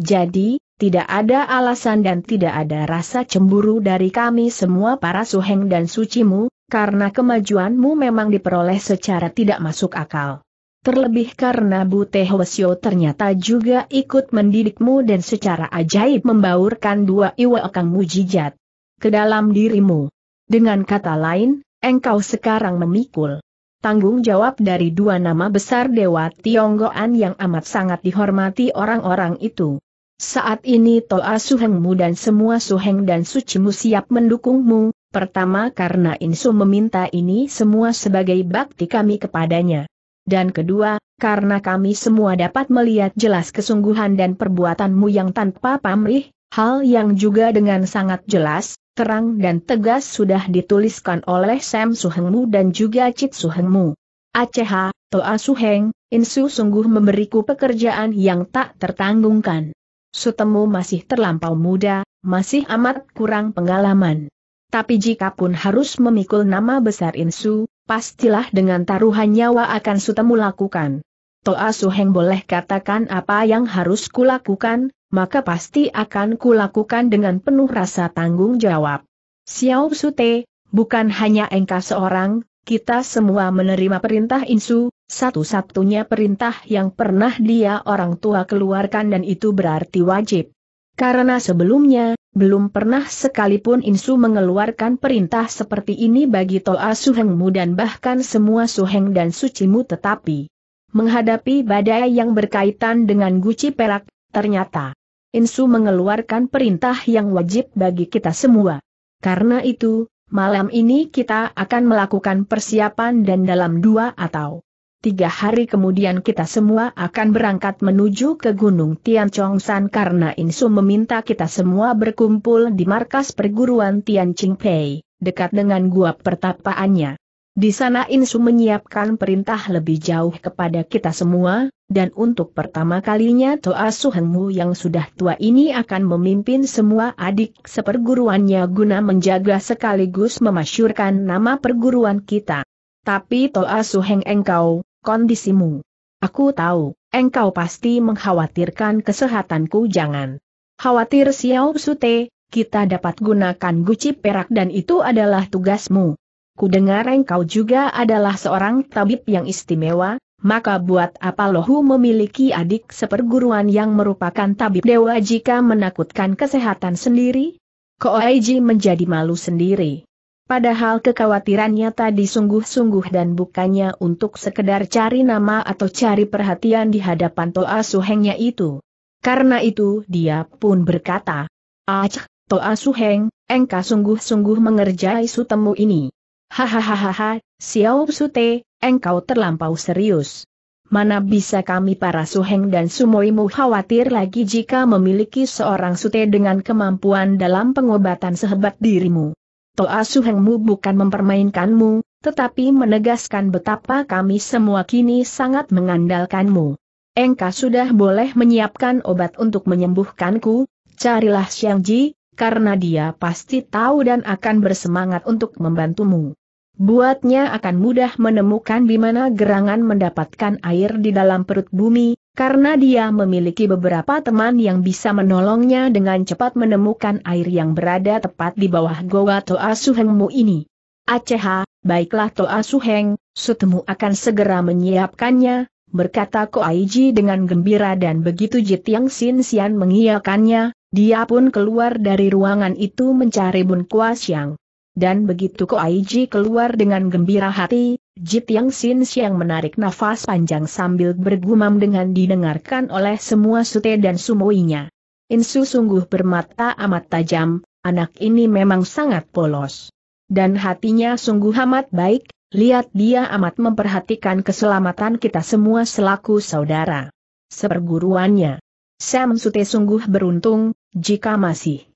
Jadi, tidak ada alasan dan tidak ada rasa cemburu dari kami semua para suheng dan sucimu, karena kemajuanmu memang diperoleh secara tidak masuk akal. Terlebih karena Bu Teh Hwasyo ternyata juga ikut mendidikmu dan secara ajaib membaurkan dua iwa akang mujijat ke dalam dirimu. Dengan kata lain, engkau sekarang memikul tanggung jawab dari dua nama besar Dewa Tionggoan yang amat sangat dihormati orang-orang itu. Saat ini Toa Suhengmu dan semua Suheng dan Sucimu siap mendukungmu, Pertama karena Insu meminta ini semua sebagai bakti kami kepadanya. Dan kedua, karena kami semua dapat melihat jelas kesungguhan dan perbuatanmu yang tanpa pamrih, hal yang juga dengan sangat jelas, terang dan tegas sudah dituliskan oleh Sam Suhengmu dan juga Cit Suhengmu. Aceh, Toa Suheng, Insu sungguh memberiku pekerjaan yang tak tertanggungkan. Sutemu masih terlampau muda, masih amat kurang pengalaman. Tapi jika pun harus memikul nama besar Insu, pastilah dengan taruhan nyawa akan sutemu lakukan. Toa Suheng boleh katakan apa yang harus kulakukan, maka pasti akan kulakukan dengan penuh rasa tanggung jawab. Xiao Sute, bukan hanya engkau seorang, kita semua menerima perintah Insu, satu-satunya perintah yang pernah dia orang tua keluarkan dan itu berarti wajib. Karena sebelumnya, belum pernah sekalipun Insu mengeluarkan perintah seperti ini bagi Toa Suhengmu dan bahkan semua Suheng dan Sucimu tetapi menghadapi badai yang berkaitan dengan guci perak, ternyata Insu mengeluarkan perintah yang wajib bagi kita semua. Karena itu, malam ini kita akan melakukan persiapan dan dalam dua atau tiga hari kemudian kita semua akan berangkat menuju ke Gunung Tian Chong San karena Insu meminta kita semua berkumpul di markas perguruan Tian Pei, dekat dengan gua pertapaannya. Di sana Insu menyiapkan perintah lebih jauh kepada kita semua, dan untuk pertama kalinya Toa Suhengmu yang sudah tua ini akan memimpin semua adik seperguruannya guna menjaga sekaligus memasyurkan nama perguruan kita. Tapi Toa Suheng engkau, kondisimu. Aku tahu, engkau pasti mengkhawatirkan kesehatanku jangan. Khawatir Xiao Sute, kita dapat gunakan guci perak dan itu adalah tugasmu. Ku dengar engkau juga adalah seorang tabib yang istimewa, maka buat apa lohu memiliki adik seperguruan yang merupakan tabib dewa jika menakutkan kesehatan sendiri? Koaiji menjadi malu sendiri. Padahal kekhawatirannya tadi sungguh-sungguh dan bukannya untuk sekedar cari nama atau cari perhatian di hadapan Toa Suhengnya itu. Karena itu dia pun berkata, Acah, Toa Suheng, engkau sungguh-sungguh mengerjai sutemu ini. Hahaha, Xiao Sute, engkau terlampau serius. Mana bisa kami para suheng dan sumoimu khawatir lagi jika memiliki seorang sute dengan kemampuan dalam pengobatan sehebat dirimu. Toa Suhengmu bukan mempermainkanmu, tetapi menegaskan betapa kami semua kini sangat mengandalkanmu. Engkau sudah boleh menyiapkan obat untuk menyembuhkanku, carilah Xiang Ji, karena dia pasti tahu dan akan bersemangat untuk membantumu. Buatnya akan mudah menemukan di mana gerangan mendapatkan air di dalam perut bumi, karena dia memiliki beberapa teman yang bisa menolongnya dengan cepat menemukan air yang berada tepat di bawah goa Toa Suhengmu ini. Aceh, baiklah Toa Suheng, sutemu akan segera menyiapkannya, berkata Koaiji dengan gembira dan begitu Yang Sin Sian mengiyakannya, dia pun keluar dari ruangan itu mencari Bun Kuasiang. Dan begitu Koaiji keluar dengan gembira hati, Jit Yang Sin Siang menarik nafas panjang sambil bergumam dengan didengarkan oleh semua sute dan sumuinya. Insu sungguh bermata amat tajam, anak ini memang sangat polos. Dan hatinya sungguh amat baik, lihat dia amat memperhatikan keselamatan kita semua selaku saudara. Seperguruannya. Sam Sute sungguh beruntung, jika masih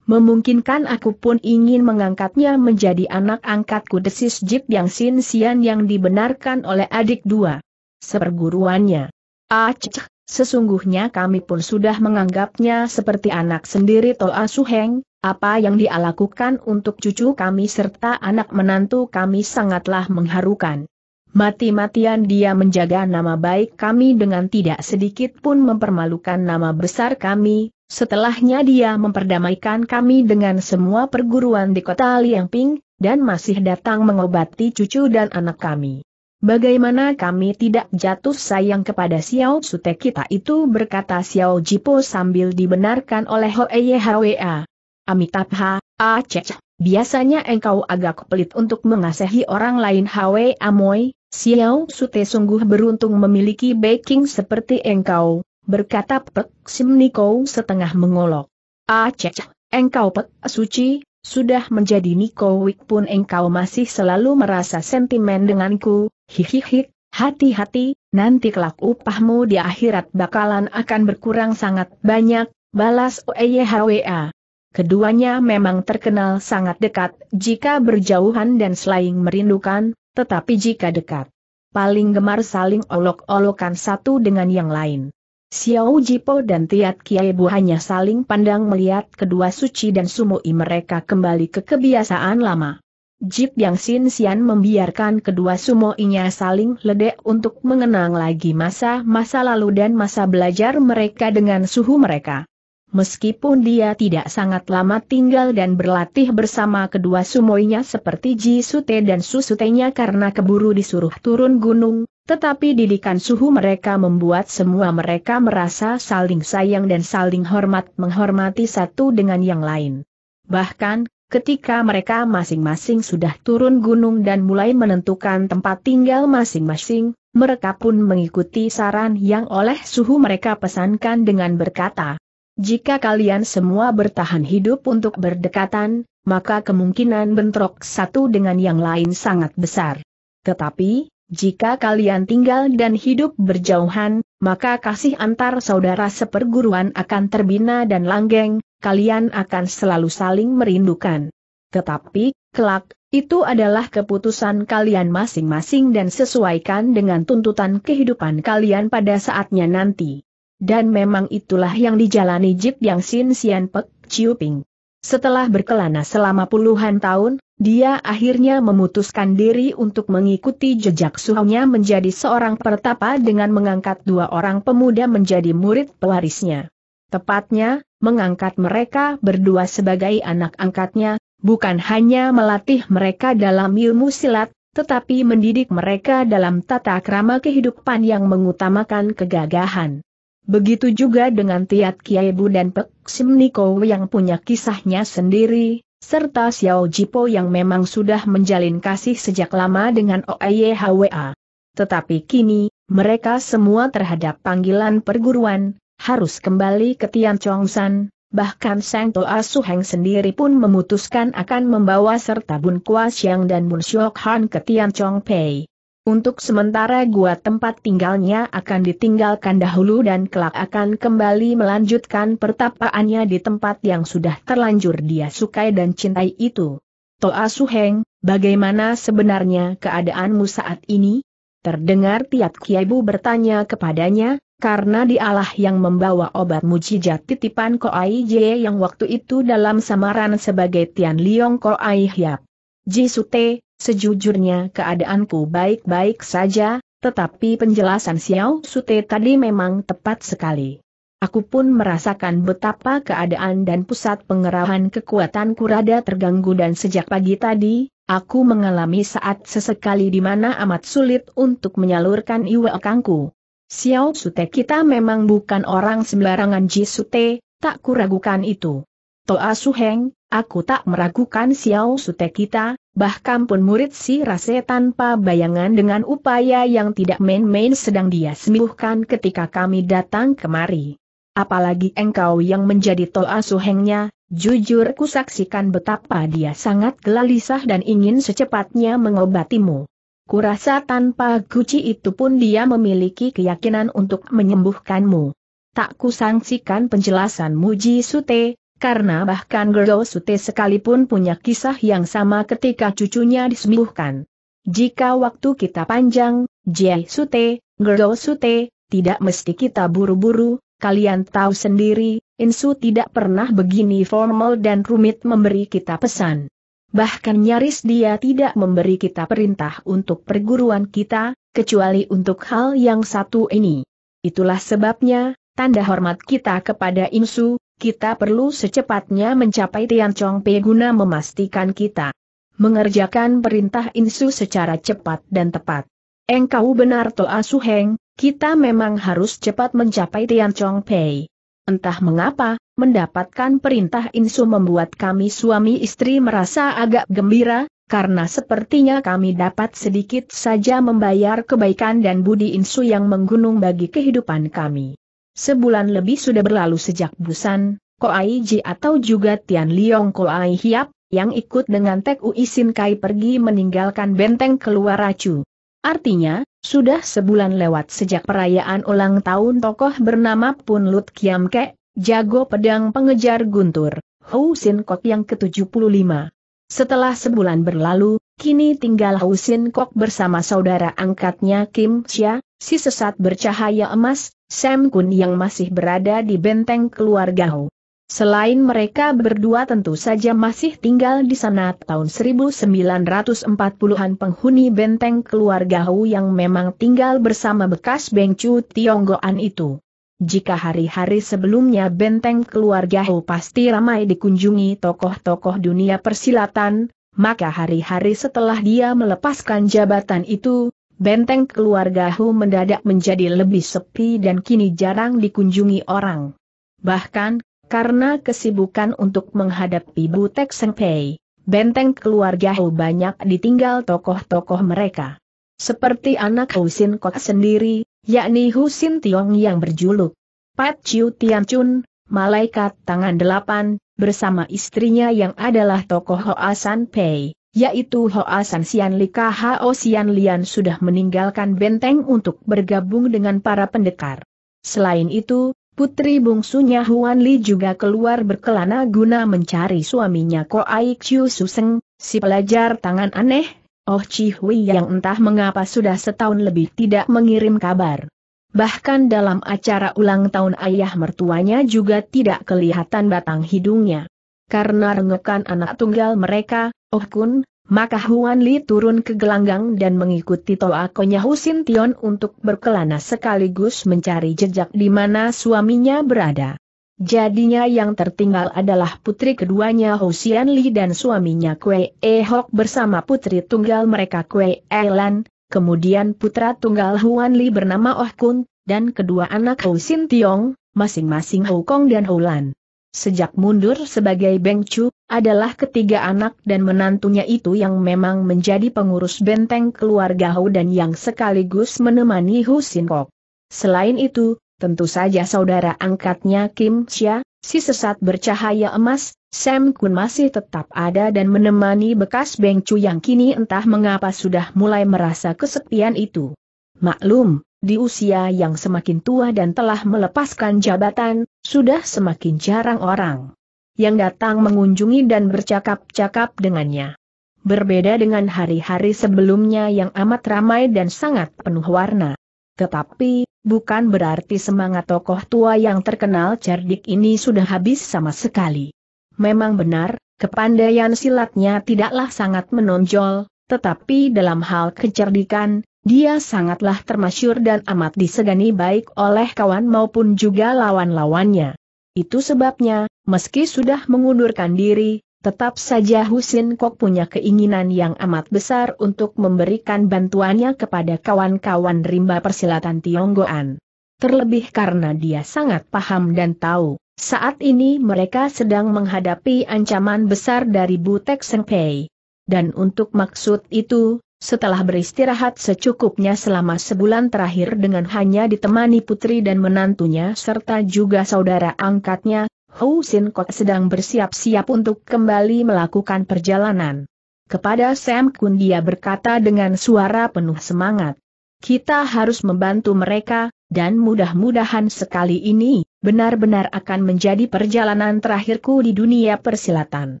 Memungkinkan aku pun ingin mengangkatnya menjadi anak angkatku desis Jip Yang Sin Sian yang dibenarkan oleh adik dua. Seperguruannya. Aceh, sesungguhnya kami pun sudah menganggapnya seperti anak sendiri Toa ah Suheng, apa yang dia lakukan untuk cucu kami serta anak menantu kami sangatlah mengharukan. Mati-matian dia menjaga nama baik kami dengan tidak sedikit pun mempermalukan nama besar kami, Setelahnya dia memperdamaikan kami dengan semua perguruan di kota Liangping, dan masih datang mengobati cucu dan anak kami. Bagaimana kami tidak jatuh sayang kepada Xiao Sute kita itu berkata Xiao Jipo sambil dibenarkan oleh Hoeye Hwa. Amitabha, Aceh, biasanya engkau agak pelit untuk mengasihi orang lain Hwa Amoy, Xiao Sute sungguh beruntung memiliki backing seperti engkau, berkata Pek Sim Niko setengah mengolok. Aceh, engkau Pek Suci, sudah menjadi Niko Wik pun engkau masih selalu merasa sentimen denganku, hihihi, hati-hati, nanti kelak upahmu di akhirat bakalan akan berkurang sangat banyak, balas OEYHWA. Keduanya memang terkenal sangat dekat jika berjauhan dan selain merindukan, tetapi jika dekat, paling gemar saling olok-olokan satu dengan yang lain. Xiao Jipo dan Tiat Kiai hanya saling pandang melihat kedua suci dan sumoi mereka kembali ke kebiasaan lama. Jip Yang Sin Sian membiarkan kedua sumoinya saling ledek untuk mengenang lagi masa-masa lalu dan masa belajar mereka dengan suhu mereka. Meskipun dia tidak sangat lama tinggal dan berlatih bersama kedua sumoinya seperti Ji Sute dan Susutenya karena keburu disuruh turun gunung, tetapi didikan suhu mereka membuat semua mereka merasa saling sayang dan saling hormat menghormati satu dengan yang lain. Bahkan, ketika mereka masing-masing sudah turun gunung dan mulai menentukan tempat tinggal masing-masing, mereka pun mengikuti saran yang oleh suhu mereka pesankan dengan berkata, jika kalian semua bertahan hidup untuk berdekatan, maka kemungkinan bentrok satu dengan yang lain sangat besar. Tetapi, jika kalian tinggal dan hidup berjauhan, maka kasih antar saudara seperguruan akan terbina dan langgeng, kalian akan selalu saling merindukan. Tetapi, kelak, itu adalah keputusan kalian masing-masing dan sesuaikan dengan tuntutan kehidupan kalian pada saatnya nanti. Dan memang itulah yang dijalani Jip Yang Sin Sian Pek Chiu Ping. Setelah berkelana selama puluhan tahun, dia akhirnya memutuskan diri untuk mengikuti jejak suhunya menjadi seorang pertapa dengan mengangkat dua orang pemuda menjadi murid pewarisnya. Tepatnya, mengangkat mereka berdua sebagai anak angkatnya, bukan hanya melatih mereka dalam ilmu silat, tetapi mendidik mereka dalam tata krama kehidupan yang mengutamakan kegagahan. Begitu juga dengan Tiat Kiai Bu dan Pek Sim Niko yang punya kisahnya sendiri, serta Xiao Jipo yang memang sudah menjalin kasih sejak lama dengan OEYHWA. Tetapi kini, mereka semua terhadap panggilan perguruan, harus kembali ke Tian Chongsan, bahkan Sang Toa Heng sendiri pun memutuskan akan membawa serta Bun Kwa Siang dan Bun Siok Han ke Tian Chong Pei. Untuk sementara gua tempat tinggalnya akan ditinggalkan dahulu dan kelak akan kembali melanjutkan pertapaannya di tempat yang sudah terlanjur dia sukai dan cintai itu. Toa Suheng, bagaimana sebenarnya keadaanmu saat ini? Terdengar Tiat Kiaibu bertanya kepadanya, karena dialah yang membawa obat mujizat titipan Ko Ai Jie yang waktu itu dalam samaran sebagai Tian Liong Ai Hiap. Jisute, Sejujurnya keadaanku baik-baik saja, tetapi penjelasan Xiao Sute tadi memang tepat sekali. Aku pun merasakan betapa keadaan dan pusat pengerahan kekuatan kurada terganggu dan sejak pagi tadi, aku mengalami saat sesekali di mana amat sulit untuk menyalurkan iwa kangku. Xiao Sute kita memang bukan orang sembarangan Ji Sute, tak kuragukan itu. Toa Suheng, aku tak meragukan Xiao Sute kita, bahkan pun murid si rase tanpa bayangan dengan upaya yang tidak main-main sedang dia sembuhkan ketika kami datang kemari. Apalagi engkau yang menjadi toa suhengnya, jujur ku saksikan betapa dia sangat gelisah dan ingin secepatnya mengobatimu. Kurasa tanpa guci itu pun dia memiliki keyakinan untuk menyembuhkanmu. Tak kusangsikan penjelasan Muji Sute, karena bahkan Gerdo Sute sekalipun punya kisah yang sama ketika cucunya disembuhkan. Jika waktu kita panjang, Jai Sute, Gerdo Sute, tidak mesti kita buru-buru, kalian tahu sendiri, Insu tidak pernah begini formal dan rumit memberi kita pesan. Bahkan nyaris dia tidak memberi kita perintah untuk perguruan kita, kecuali untuk hal yang satu ini. Itulah sebabnya, tanda hormat kita kepada Insu, kita perlu secepatnya mencapai Chong Pei guna memastikan kita mengerjakan perintah Insu secara cepat dan tepat. Engkau benar Toa Heng, kita memang harus cepat mencapai Chong Pei. Entah mengapa, mendapatkan perintah Insu membuat kami suami istri merasa agak gembira, karena sepertinya kami dapat sedikit saja membayar kebaikan dan budi Insu yang menggunung bagi kehidupan kami. Sebulan lebih sudah berlalu sejak Busan, Ko Ai Ji atau juga Tian Liong Ai Hiap, yang ikut dengan Tek Ui Sin Kai pergi meninggalkan benteng keluar Racu. Artinya, sudah sebulan lewat sejak perayaan ulang tahun tokoh bernama Pun Lut Kiam Ke, jago pedang pengejar guntur, Hou Sin Kok yang ke-75. Setelah sebulan berlalu, kini tinggal Hou Sin Kok bersama saudara angkatnya Kim Xia, si sesat bercahaya emas, Sam Kun yang masih berada di benteng keluarga Ho. Selain mereka berdua tentu saja masih tinggal di sana tahun 1940-an penghuni benteng keluarga Hu yang memang tinggal bersama bekas Bengcu Tionggoan itu. Jika hari-hari sebelumnya benteng keluarga Hu pasti ramai dikunjungi tokoh-tokoh dunia persilatan, maka hari-hari setelah dia melepaskan jabatan itu, benteng keluarga Hu mendadak menjadi lebih sepi dan kini jarang dikunjungi orang. Bahkan, karena kesibukan untuk menghadapi Butek Pei, benteng keluarga Hu banyak ditinggal tokoh-tokoh mereka. Seperti anak Hu Husin Kok sendiri, yakni Hu Husin Tiong yang berjuluk Pat Chiu Tian Chun, Malaikat Tangan Delapan, bersama istrinya yang adalah tokoh Hoa San Pei, yaitu Hoa San Sian Lika Hao Sian Lian sudah meninggalkan benteng untuk bergabung dengan para pendekar. Selain itu, putri bungsunya Huan Li juga keluar berkelana guna mencari suaminya Ko Aik Chiu Suseng, si pelajar tangan aneh, Oh Chi Hui yang entah mengapa sudah setahun lebih tidak mengirim kabar. Bahkan dalam acara ulang tahun ayah mertuanya juga tidak kelihatan batang hidungnya karena rengekan anak tunggal mereka, Oh Kun, maka Huan Li turun ke gelanggang dan mengikuti toakonya Husin Tion untuk berkelana sekaligus mencari jejak di mana suaminya berada. Jadinya yang tertinggal adalah putri keduanya Husian Li dan suaminya Kue E Hok bersama putri tunggal mereka Kue E Lan, kemudian putra tunggal Huan Li bernama Oh Kun, dan kedua anak Husin Tiong, masing-masing Hou Kong dan Hou Lan sejak mundur sebagai Beng Chu, adalah ketiga anak dan menantunya itu yang memang menjadi pengurus benteng keluarga Hu dan yang sekaligus menemani Hu Sin Kok. Selain itu, tentu saja saudara angkatnya Kim Xia, si sesat bercahaya emas, Sam Kun masih tetap ada dan menemani bekas Beng Chu yang kini entah mengapa sudah mulai merasa kesepian itu. Maklum, di usia yang semakin tua dan telah melepaskan jabatan, sudah semakin jarang orang yang datang mengunjungi dan bercakap-cakap dengannya. Berbeda dengan hari-hari sebelumnya yang amat ramai dan sangat penuh warna. Tetapi, bukan berarti semangat tokoh tua yang terkenal cerdik ini sudah habis sama sekali. Memang benar, kepandaian silatnya tidaklah sangat menonjol, tetapi dalam hal kecerdikan, dia sangatlah termasyur dan amat disegani baik oleh kawan maupun juga lawan-lawannya. Itu sebabnya, meski sudah mengundurkan diri, tetap saja Husin Kok punya keinginan yang amat besar untuk memberikan bantuannya kepada kawan-kawan rimba persilatan Tionggoan. Terlebih karena dia sangat paham dan tahu, saat ini mereka sedang menghadapi ancaman besar dari Butek Senpei. Dan untuk maksud itu, setelah beristirahat secukupnya selama sebulan terakhir dengan hanya ditemani putri dan menantunya serta juga saudara angkatnya, Hou Sin Kok sedang bersiap-siap untuk kembali melakukan perjalanan. Kepada Sam Kun dia berkata dengan suara penuh semangat. Kita harus membantu mereka, dan mudah-mudahan sekali ini, benar-benar akan menjadi perjalanan terakhirku di dunia persilatan.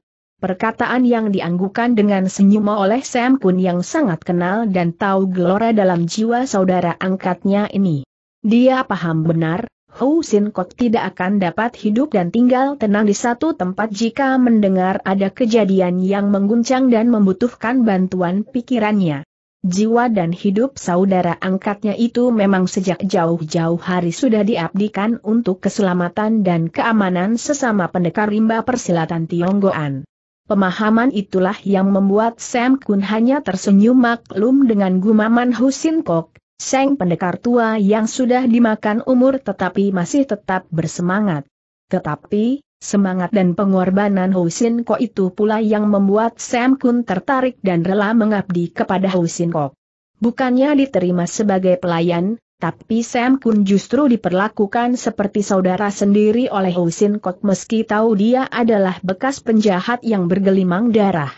Perkataan yang dianggukan dengan senyum oleh Sam Kun yang sangat kenal dan tahu gelora dalam jiwa saudara angkatnya ini. Dia paham benar, Hou Sin Kok tidak akan dapat hidup dan tinggal tenang di satu tempat jika mendengar ada kejadian yang mengguncang dan membutuhkan bantuan pikirannya. Jiwa dan hidup saudara angkatnya itu memang sejak jauh-jauh hari sudah diabdikan untuk keselamatan dan keamanan sesama pendekar rimba persilatan Tionggoan. Pemahaman itulah yang membuat Sam Kun hanya tersenyum maklum dengan gumaman Husin Kok, Seng pendekar tua yang sudah dimakan umur tetapi masih tetap bersemangat. Tetapi, semangat dan pengorbanan Husin Kok itu pula yang membuat Sam Kun tertarik dan rela mengabdi kepada Husin Kok. Bukannya diterima sebagai pelayan, tapi Sam Kun justru diperlakukan seperti saudara sendiri oleh Husin Kok meski tahu dia adalah bekas penjahat yang bergelimang darah.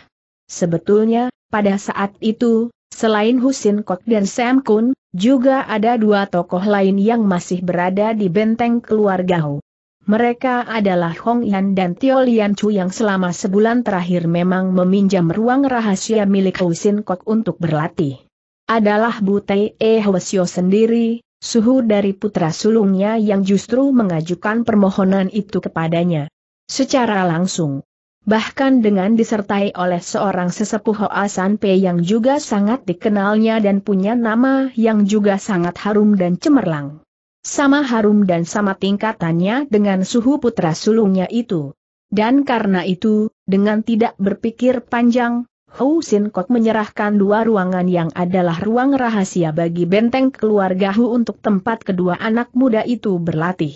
Sebetulnya, pada saat itu, selain Husin Kok dan Sam Kun, juga ada dua tokoh lain yang masih berada di benteng keluarga Hu. Mereka adalah Hong Yan dan Tio Lian Chu yang selama sebulan terakhir memang meminjam ruang rahasia milik Husin Kok untuk berlatih adalah Butei Ehwasyo sendiri, suhu dari putra sulungnya yang justru mengajukan permohonan itu kepadanya. Secara langsung. Bahkan dengan disertai oleh seorang sesepuh Hoa Pe yang juga sangat dikenalnya dan punya nama yang juga sangat harum dan cemerlang. Sama harum dan sama tingkatannya dengan suhu putra sulungnya itu. Dan karena itu, dengan tidak berpikir panjang, Hou Sin Kok menyerahkan dua ruangan yang adalah ruang rahasia bagi benteng keluarga Hu untuk tempat kedua anak muda itu berlatih.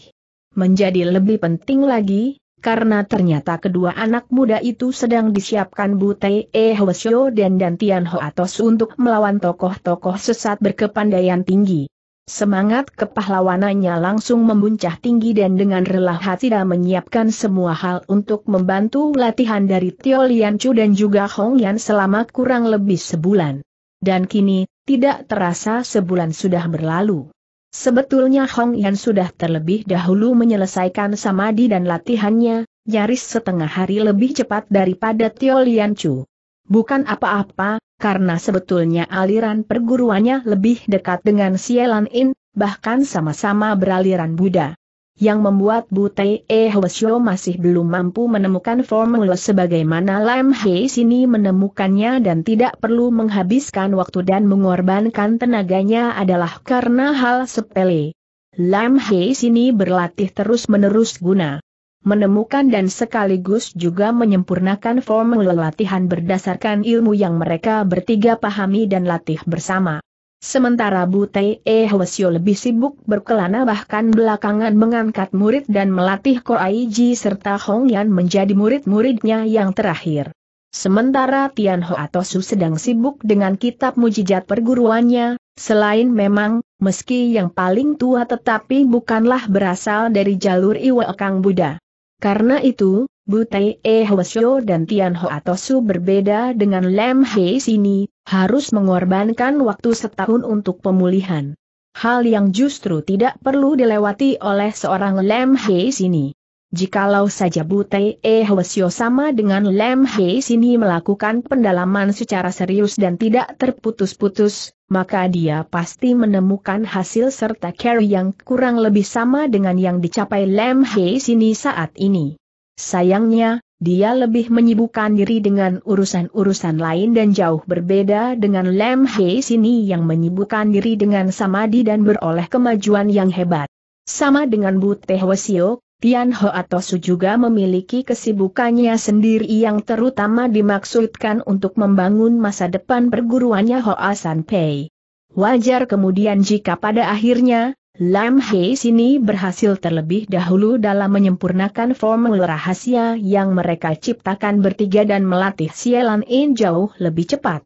Menjadi lebih penting lagi, karena ternyata kedua anak muda itu sedang disiapkan Butei E Hwasyo dan Dantian Atos untuk melawan tokoh-tokoh sesat berkepandaian tinggi. Semangat kepahlawanannya langsung membuncah tinggi dan dengan rela hati dia menyiapkan semua hal untuk membantu latihan dari Tio Lian Chu dan juga Hong Yan selama kurang lebih sebulan. Dan kini, tidak terasa sebulan sudah berlalu. Sebetulnya Hong Yan sudah terlebih dahulu menyelesaikan samadi dan latihannya, nyaris setengah hari lebih cepat daripada Tio Lian Chu. Bukan apa-apa, karena sebetulnya aliran perguruannya lebih dekat dengan Sielan In, bahkan sama-sama beraliran Buddha. Yang membuat Butai E Hwasyo masih belum mampu menemukan formula sebagaimana Lam Hei sini menemukannya dan tidak perlu menghabiskan waktu dan mengorbankan tenaganya adalah karena hal sepele. Lam Hei sini berlatih terus-menerus guna menemukan dan sekaligus juga menyempurnakan formula latihan berdasarkan ilmu yang mereka bertiga pahami dan latih bersama. Sementara E. Hwasyo lebih sibuk berkelana bahkan belakangan mengangkat murid dan melatih Koaiji serta Hong Yan menjadi murid-muridnya yang terakhir. Sementara Tian Ho atau Su sedang sibuk dengan kitab mujizat perguruannya, selain memang, meski yang paling tua tetapi bukanlah berasal dari jalur Iwa Buddha. Karena itu, Butai E Hwasyo dan Tian Ho Atosu berbeda dengan Lem He sini, harus mengorbankan waktu setahun untuk pemulihan. Hal yang justru tidak perlu dilewati oleh seorang Lem He sini. Jikalau saja Bute Ehwasyo sama dengan Lem Hei Sini melakukan pendalaman secara serius dan tidak terputus-putus, maka dia pasti menemukan hasil serta carry yang kurang lebih sama dengan yang dicapai Lem Hei Sini saat ini. Sayangnya, dia lebih menyibukkan diri dengan urusan-urusan lain dan jauh berbeda dengan Lem Hei Sini yang menyibukkan diri dengan samadhi dan beroleh kemajuan yang hebat. Sama dengan Bute Hwasyo, Tian Ho Su juga memiliki kesibukannya sendiri yang terutama dimaksudkan untuk membangun masa depan perguruannya Hoa San Pei. Wajar kemudian jika pada akhirnya, Lam Hei Sini berhasil terlebih dahulu dalam menyempurnakan formula rahasia yang mereka ciptakan bertiga dan melatih Sielan In jauh lebih cepat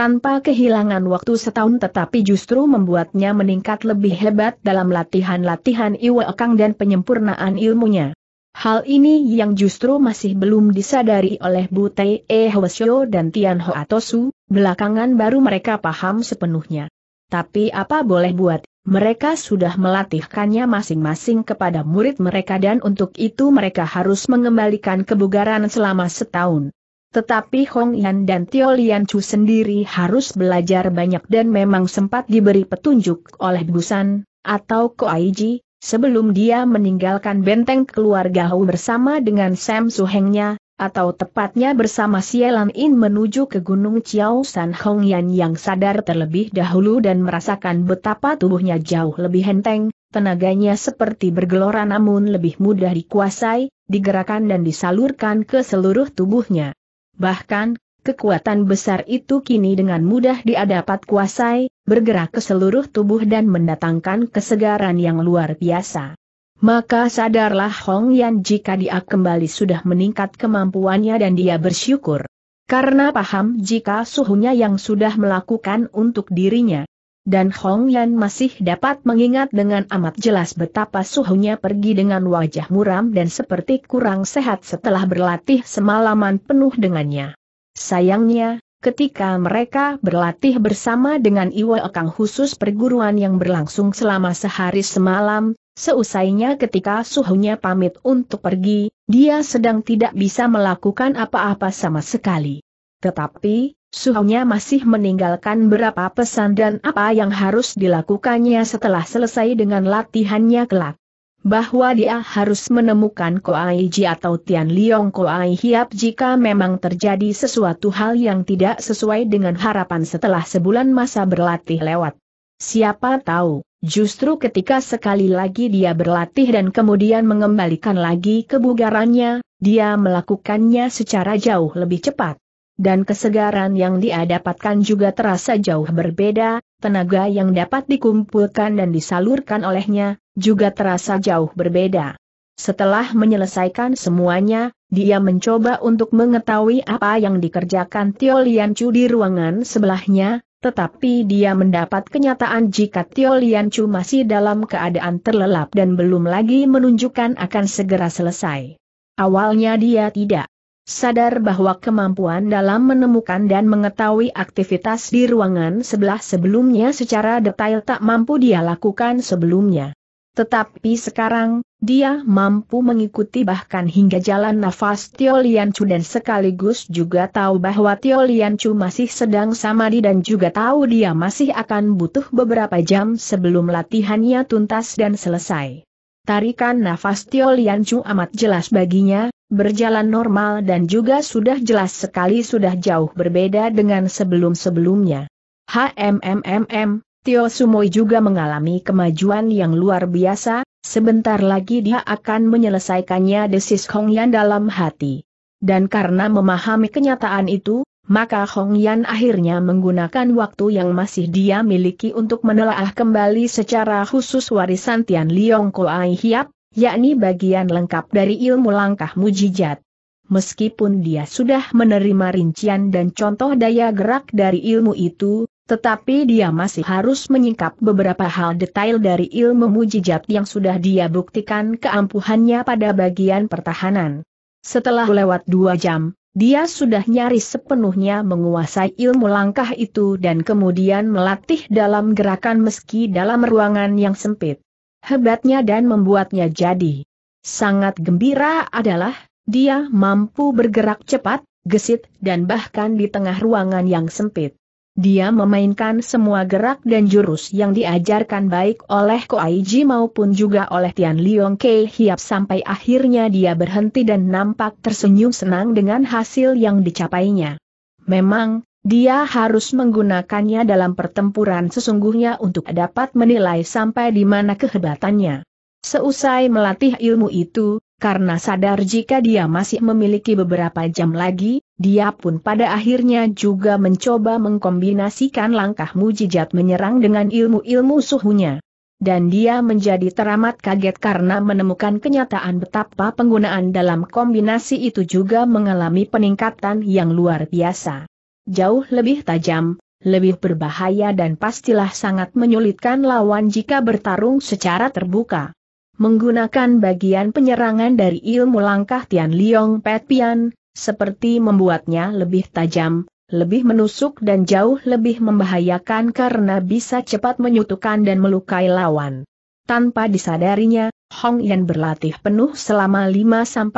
tanpa kehilangan waktu setahun tetapi justru membuatnya meningkat lebih hebat dalam latihan-latihan Iwakang dan penyempurnaan ilmunya. Hal ini yang justru masih belum disadari oleh Butei Hwasyo dan Tian Ho Atosu, belakangan baru mereka paham sepenuhnya. Tapi apa boleh buat, mereka sudah melatihkannya masing-masing kepada murid mereka dan untuk itu mereka harus mengembalikan kebugaran selama setahun. Tetapi Hong Yan dan Tio Lian Chu sendiri harus belajar banyak dan memang sempat diberi petunjuk oleh Busan, atau Ko Aiji sebelum dia meninggalkan benteng keluarga Hou bersama dengan Sam Suhengnya, atau tepatnya bersama Sielan In menuju ke Gunung Chiao San Hong Yan yang sadar terlebih dahulu dan merasakan betapa tubuhnya jauh lebih henteng, tenaganya seperti bergelora namun lebih mudah dikuasai, digerakkan dan disalurkan ke seluruh tubuhnya. Bahkan, kekuatan besar itu kini dengan mudah diadapat kuasai, bergerak ke seluruh tubuh dan mendatangkan kesegaran yang luar biasa. Maka sadarlah Hong Yan jika dia kembali sudah meningkat kemampuannya dan dia bersyukur. Karena paham jika suhunya yang sudah melakukan untuk dirinya, dan Hong Yan masih dapat mengingat dengan amat jelas betapa suhunya pergi dengan wajah muram dan seperti kurang sehat setelah berlatih semalaman penuh dengannya. Sayangnya, ketika mereka berlatih bersama dengan Iwa Ekang khusus perguruan yang berlangsung selama sehari semalam, seusainya ketika suhunya pamit untuk pergi, dia sedang tidak bisa melakukan apa-apa sama sekali. Tetapi, Suhunya masih meninggalkan berapa pesan dan apa yang harus dilakukannya setelah selesai dengan latihannya kelak. Bahwa dia harus menemukan Koai Ji atau Tian Liong Koai Hiap jika memang terjadi sesuatu hal yang tidak sesuai dengan harapan setelah sebulan masa berlatih lewat. Siapa tahu, justru ketika sekali lagi dia berlatih dan kemudian mengembalikan lagi kebugarannya, dia melakukannya secara jauh lebih cepat dan kesegaran yang dia dapatkan juga terasa jauh berbeda, tenaga yang dapat dikumpulkan dan disalurkan olehnya, juga terasa jauh berbeda. Setelah menyelesaikan semuanya, dia mencoba untuk mengetahui apa yang dikerjakan Tio Lian Chu di ruangan sebelahnya, tetapi dia mendapat kenyataan jika Tio Lian Chu masih dalam keadaan terlelap dan belum lagi menunjukkan akan segera selesai. Awalnya dia tidak sadar bahwa kemampuan dalam menemukan dan mengetahui aktivitas di ruangan sebelah sebelumnya secara detail tak mampu dia lakukan sebelumnya. Tetapi sekarang, dia mampu mengikuti bahkan hingga jalan nafas Tio Chu dan sekaligus juga tahu bahwa Tio Chu masih sedang samadi dan juga tahu dia masih akan butuh beberapa jam sebelum latihannya tuntas dan selesai. Tarikan nafas Tio Chu amat jelas baginya, berjalan normal dan juga sudah jelas sekali sudah jauh berbeda dengan sebelum-sebelumnya. HMMMM, Tio Sumoy juga mengalami kemajuan yang luar biasa, sebentar lagi dia akan menyelesaikannya desis Hong Yan dalam hati. Dan karena memahami kenyataan itu, maka Hong Yan akhirnya menggunakan waktu yang masih dia miliki untuk menelaah kembali secara khusus warisan Tian Liong Koai Hiap, yakni bagian lengkap dari ilmu langkah mujijat. Meskipun dia sudah menerima rincian dan contoh daya gerak dari ilmu itu, tetapi dia masih harus menyingkap beberapa hal detail dari ilmu mujijat yang sudah dia buktikan keampuhannya pada bagian pertahanan. Setelah lewat dua jam, dia sudah nyaris sepenuhnya menguasai ilmu langkah itu dan kemudian melatih dalam gerakan meski dalam ruangan yang sempit hebatnya dan membuatnya jadi sangat gembira adalah, dia mampu bergerak cepat, gesit dan bahkan di tengah ruangan yang sempit. Dia memainkan semua gerak dan jurus yang diajarkan baik oleh Koaiji maupun juga oleh Tian Leong Kei Hiap sampai akhirnya dia berhenti dan nampak tersenyum senang dengan hasil yang dicapainya. Memang, dia harus menggunakannya dalam pertempuran sesungguhnya untuk dapat menilai sampai di mana kehebatannya. Seusai melatih ilmu itu, karena sadar jika dia masih memiliki beberapa jam lagi, dia pun pada akhirnya juga mencoba mengkombinasikan langkah mujizat menyerang dengan ilmu-ilmu suhunya. Dan dia menjadi teramat kaget karena menemukan kenyataan betapa penggunaan dalam kombinasi itu juga mengalami peningkatan yang luar biasa jauh lebih tajam, lebih berbahaya dan pastilah sangat menyulitkan lawan jika bertarung secara terbuka. Menggunakan bagian penyerangan dari ilmu langkah Tian Liong Pet Pian, seperti membuatnya lebih tajam, lebih menusuk dan jauh lebih membahayakan karena bisa cepat menyutukan dan melukai lawan. Tanpa disadarinya, Hong Yan berlatih penuh selama 5-6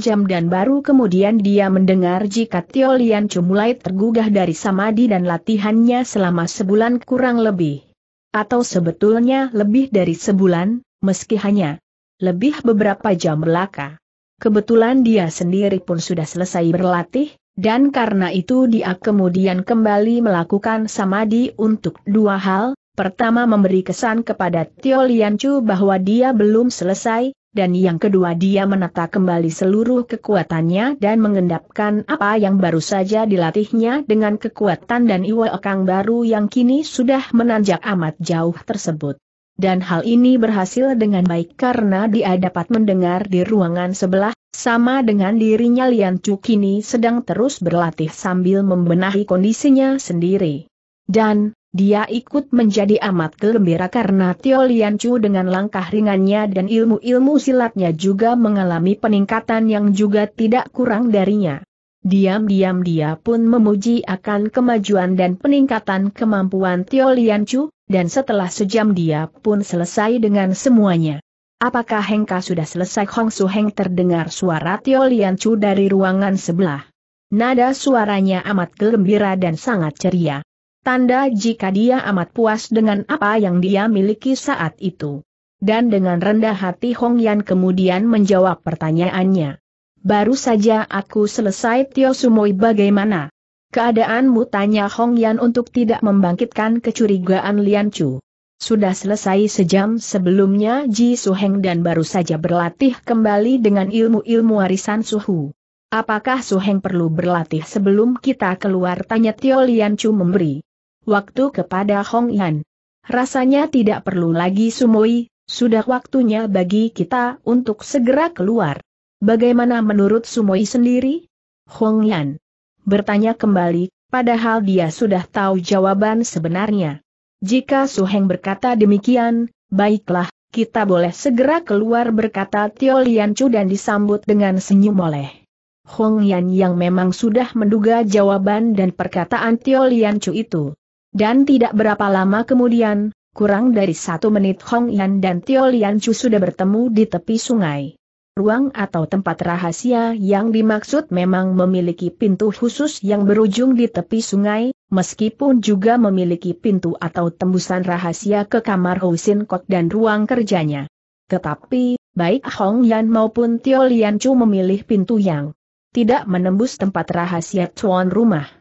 jam dan baru kemudian dia mendengar jika Tio Lian Chu mulai tergugah dari samadi dan latihannya selama sebulan kurang lebih. Atau sebetulnya lebih dari sebulan, meski hanya lebih beberapa jam belaka. Kebetulan dia sendiri pun sudah selesai berlatih, dan karena itu dia kemudian kembali melakukan samadi untuk dua hal, Pertama memberi kesan kepada Tio Lian Chu bahwa dia belum selesai, dan yang kedua dia menata kembali seluruh kekuatannya dan mengendapkan apa yang baru saja dilatihnya dengan kekuatan dan Iwa ekang baru yang kini sudah menanjak amat jauh tersebut. Dan hal ini berhasil dengan baik karena dia dapat mendengar di ruangan sebelah, sama dengan dirinya Lian Chu kini sedang terus berlatih sambil membenahi kondisinya sendiri. Dan, dia ikut menjadi amat gembira karena Tio Lian Chu dengan langkah ringannya dan ilmu-ilmu silatnya juga mengalami peningkatan yang juga tidak kurang darinya. Diam-diam dia pun memuji akan kemajuan dan peningkatan kemampuan Tio Lian Chu, dan setelah sejam dia pun selesai dengan semuanya. Apakah Hengka sudah selesai Hong Su Heng terdengar suara Tio Lian Chu dari ruangan sebelah. Nada suaranya amat gembira dan sangat ceria tanda jika dia amat puas dengan apa yang dia miliki saat itu. Dan dengan rendah hati Hong Yan kemudian menjawab pertanyaannya. Baru saja aku selesai Tio Sumoi bagaimana? Keadaanmu tanya Hong Yan untuk tidak membangkitkan kecurigaan Lian Chu. Sudah selesai sejam sebelumnya Ji Su Heng dan baru saja berlatih kembali dengan ilmu-ilmu warisan Suhu. Apakah Su Heng perlu berlatih sebelum kita keluar tanya Tio Lian Chu memberi waktu kepada Hong Yan. Rasanya tidak perlu lagi sumoi, sudah waktunya bagi kita untuk segera keluar. Bagaimana menurut Sumoi sendiri? Hong Yan bertanya kembali, padahal dia sudah tahu jawaban sebenarnya. Jika Su Heng berkata demikian, baiklah, kita boleh segera keluar berkata Tio Lian Chu dan disambut dengan senyum oleh Hong Yan yang memang sudah menduga jawaban dan perkataan Tio Lian Chu itu. Dan tidak berapa lama kemudian, kurang dari satu menit Hong Yan dan Tio Lian Chu sudah bertemu di tepi sungai. Ruang atau tempat rahasia yang dimaksud memang memiliki pintu khusus yang berujung di tepi sungai, meskipun juga memiliki pintu atau tembusan rahasia ke kamar Husin Kok dan ruang kerjanya. Tetapi, baik Hong Yan maupun Tio Lian Chu memilih pintu yang tidak menembus tempat rahasia tuan rumah.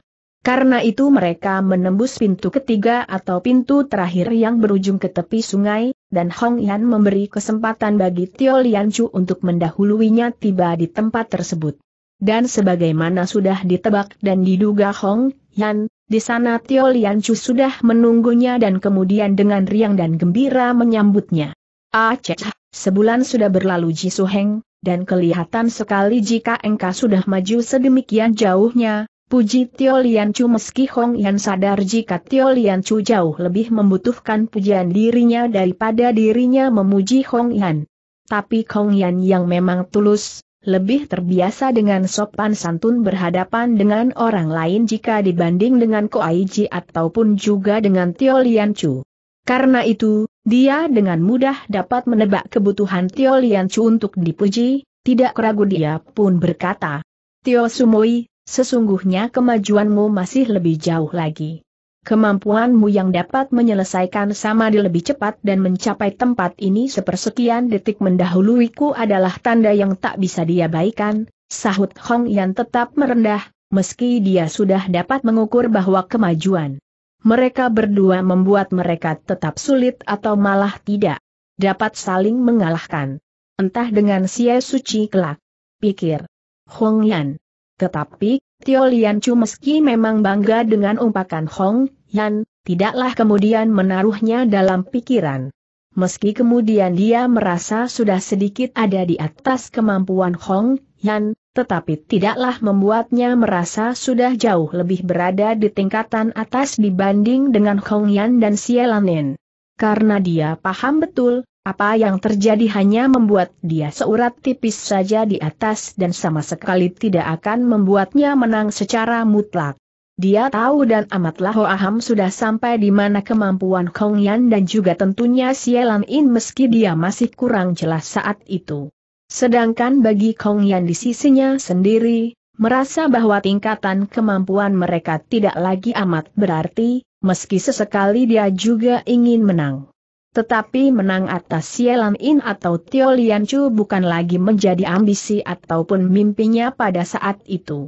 Karena itu mereka menembus pintu ketiga atau pintu terakhir yang berujung ke tepi sungai, dan Hong Yan memberi kesempatan bagi Tio Lian Chu untuk mendahuluinya tiba di tempat tersebut. Dan sebagaimana sudah ditebak dan diduga Hong Yan, di sana Tio Lian Chu sudah menunggunya dan kemudian dengan riang dan gembira menyambutnya. Aceh, ah, sebulan sudah berlalu Ji Suheng, dan kelihatan sekali jika engkau sudah maju sedemikian jauhnya, Puji Tio Lian Chu meski Hong Yan sadar jika Tio Lian Chu jauh lebih membutuhkan pujian dirinya daripada dirinya memuji Hong Yan. Tapi Hong Yan yang memang tulus, lebih terbiasa dengan sopan santun berhadapan dengan orang lain jika dibanding dengan Koai Ji ataupun juga dengan Tio Lian Chu. Karena itu, dia dengan mudah dapat menebak kebutuhan Tio Lian Chu untuk dipuji, tidak ragu dia pun berkata, Tio Sumoi, Sesungguhnya kemajuanmu masih lebih jauh lagi. Kemampuanmu yang dapat menyelesaikan sama di lebih cepat dan mencapai tempat ini sepersekian detik mendahuluiku adalah tanda yang tak bisa diabaikan. sahut Hong Yan tetap merendah, meski dia sudah dapat mengukur bahwa kemajuan mereka berdua membuat mereka tetap sulit atau malah tidak dapat saling mengalahkan. Entah dengan sia Suci kelak, pikir Hong Yan. Tetapi, Tio Lian Chu meski memang bangga dengan umpakan Hong Yan, tidaklah kemudian menaruhnya dalam pikiran. Meski kemudian dia merasa sudah sedikit ada di atas kemampuan Hong Yan, tetapi tidaklah membuatnya merasa sudah jauh lebih berada di tingkatan atas dibanding dengan Hong Yan dan Lanin. Karena dia paham betul, apa yang terjadi hanya membuat dia seurat tipis saja di atas dan sama sekali tidak akan membuatnya menang secara mutlak. Dia tahu dan amatlah hoaham sudah sampai di mana kemampuan Kong Yan dan juga tentunya Sielan In meski dia masih kurang jelas saat itu. Sedangkan bagi Kong Yan di sisinya sendiri, merasa bahwa tingkatan kemampuan mereka tidak lagi amat berarti, meski sesekali dia juga ingin menang. Tetapi menang atas Sielan In atau Tio Lian Chu bukan lagi menjadi ambisi ataupun mimpinya pada saat itu.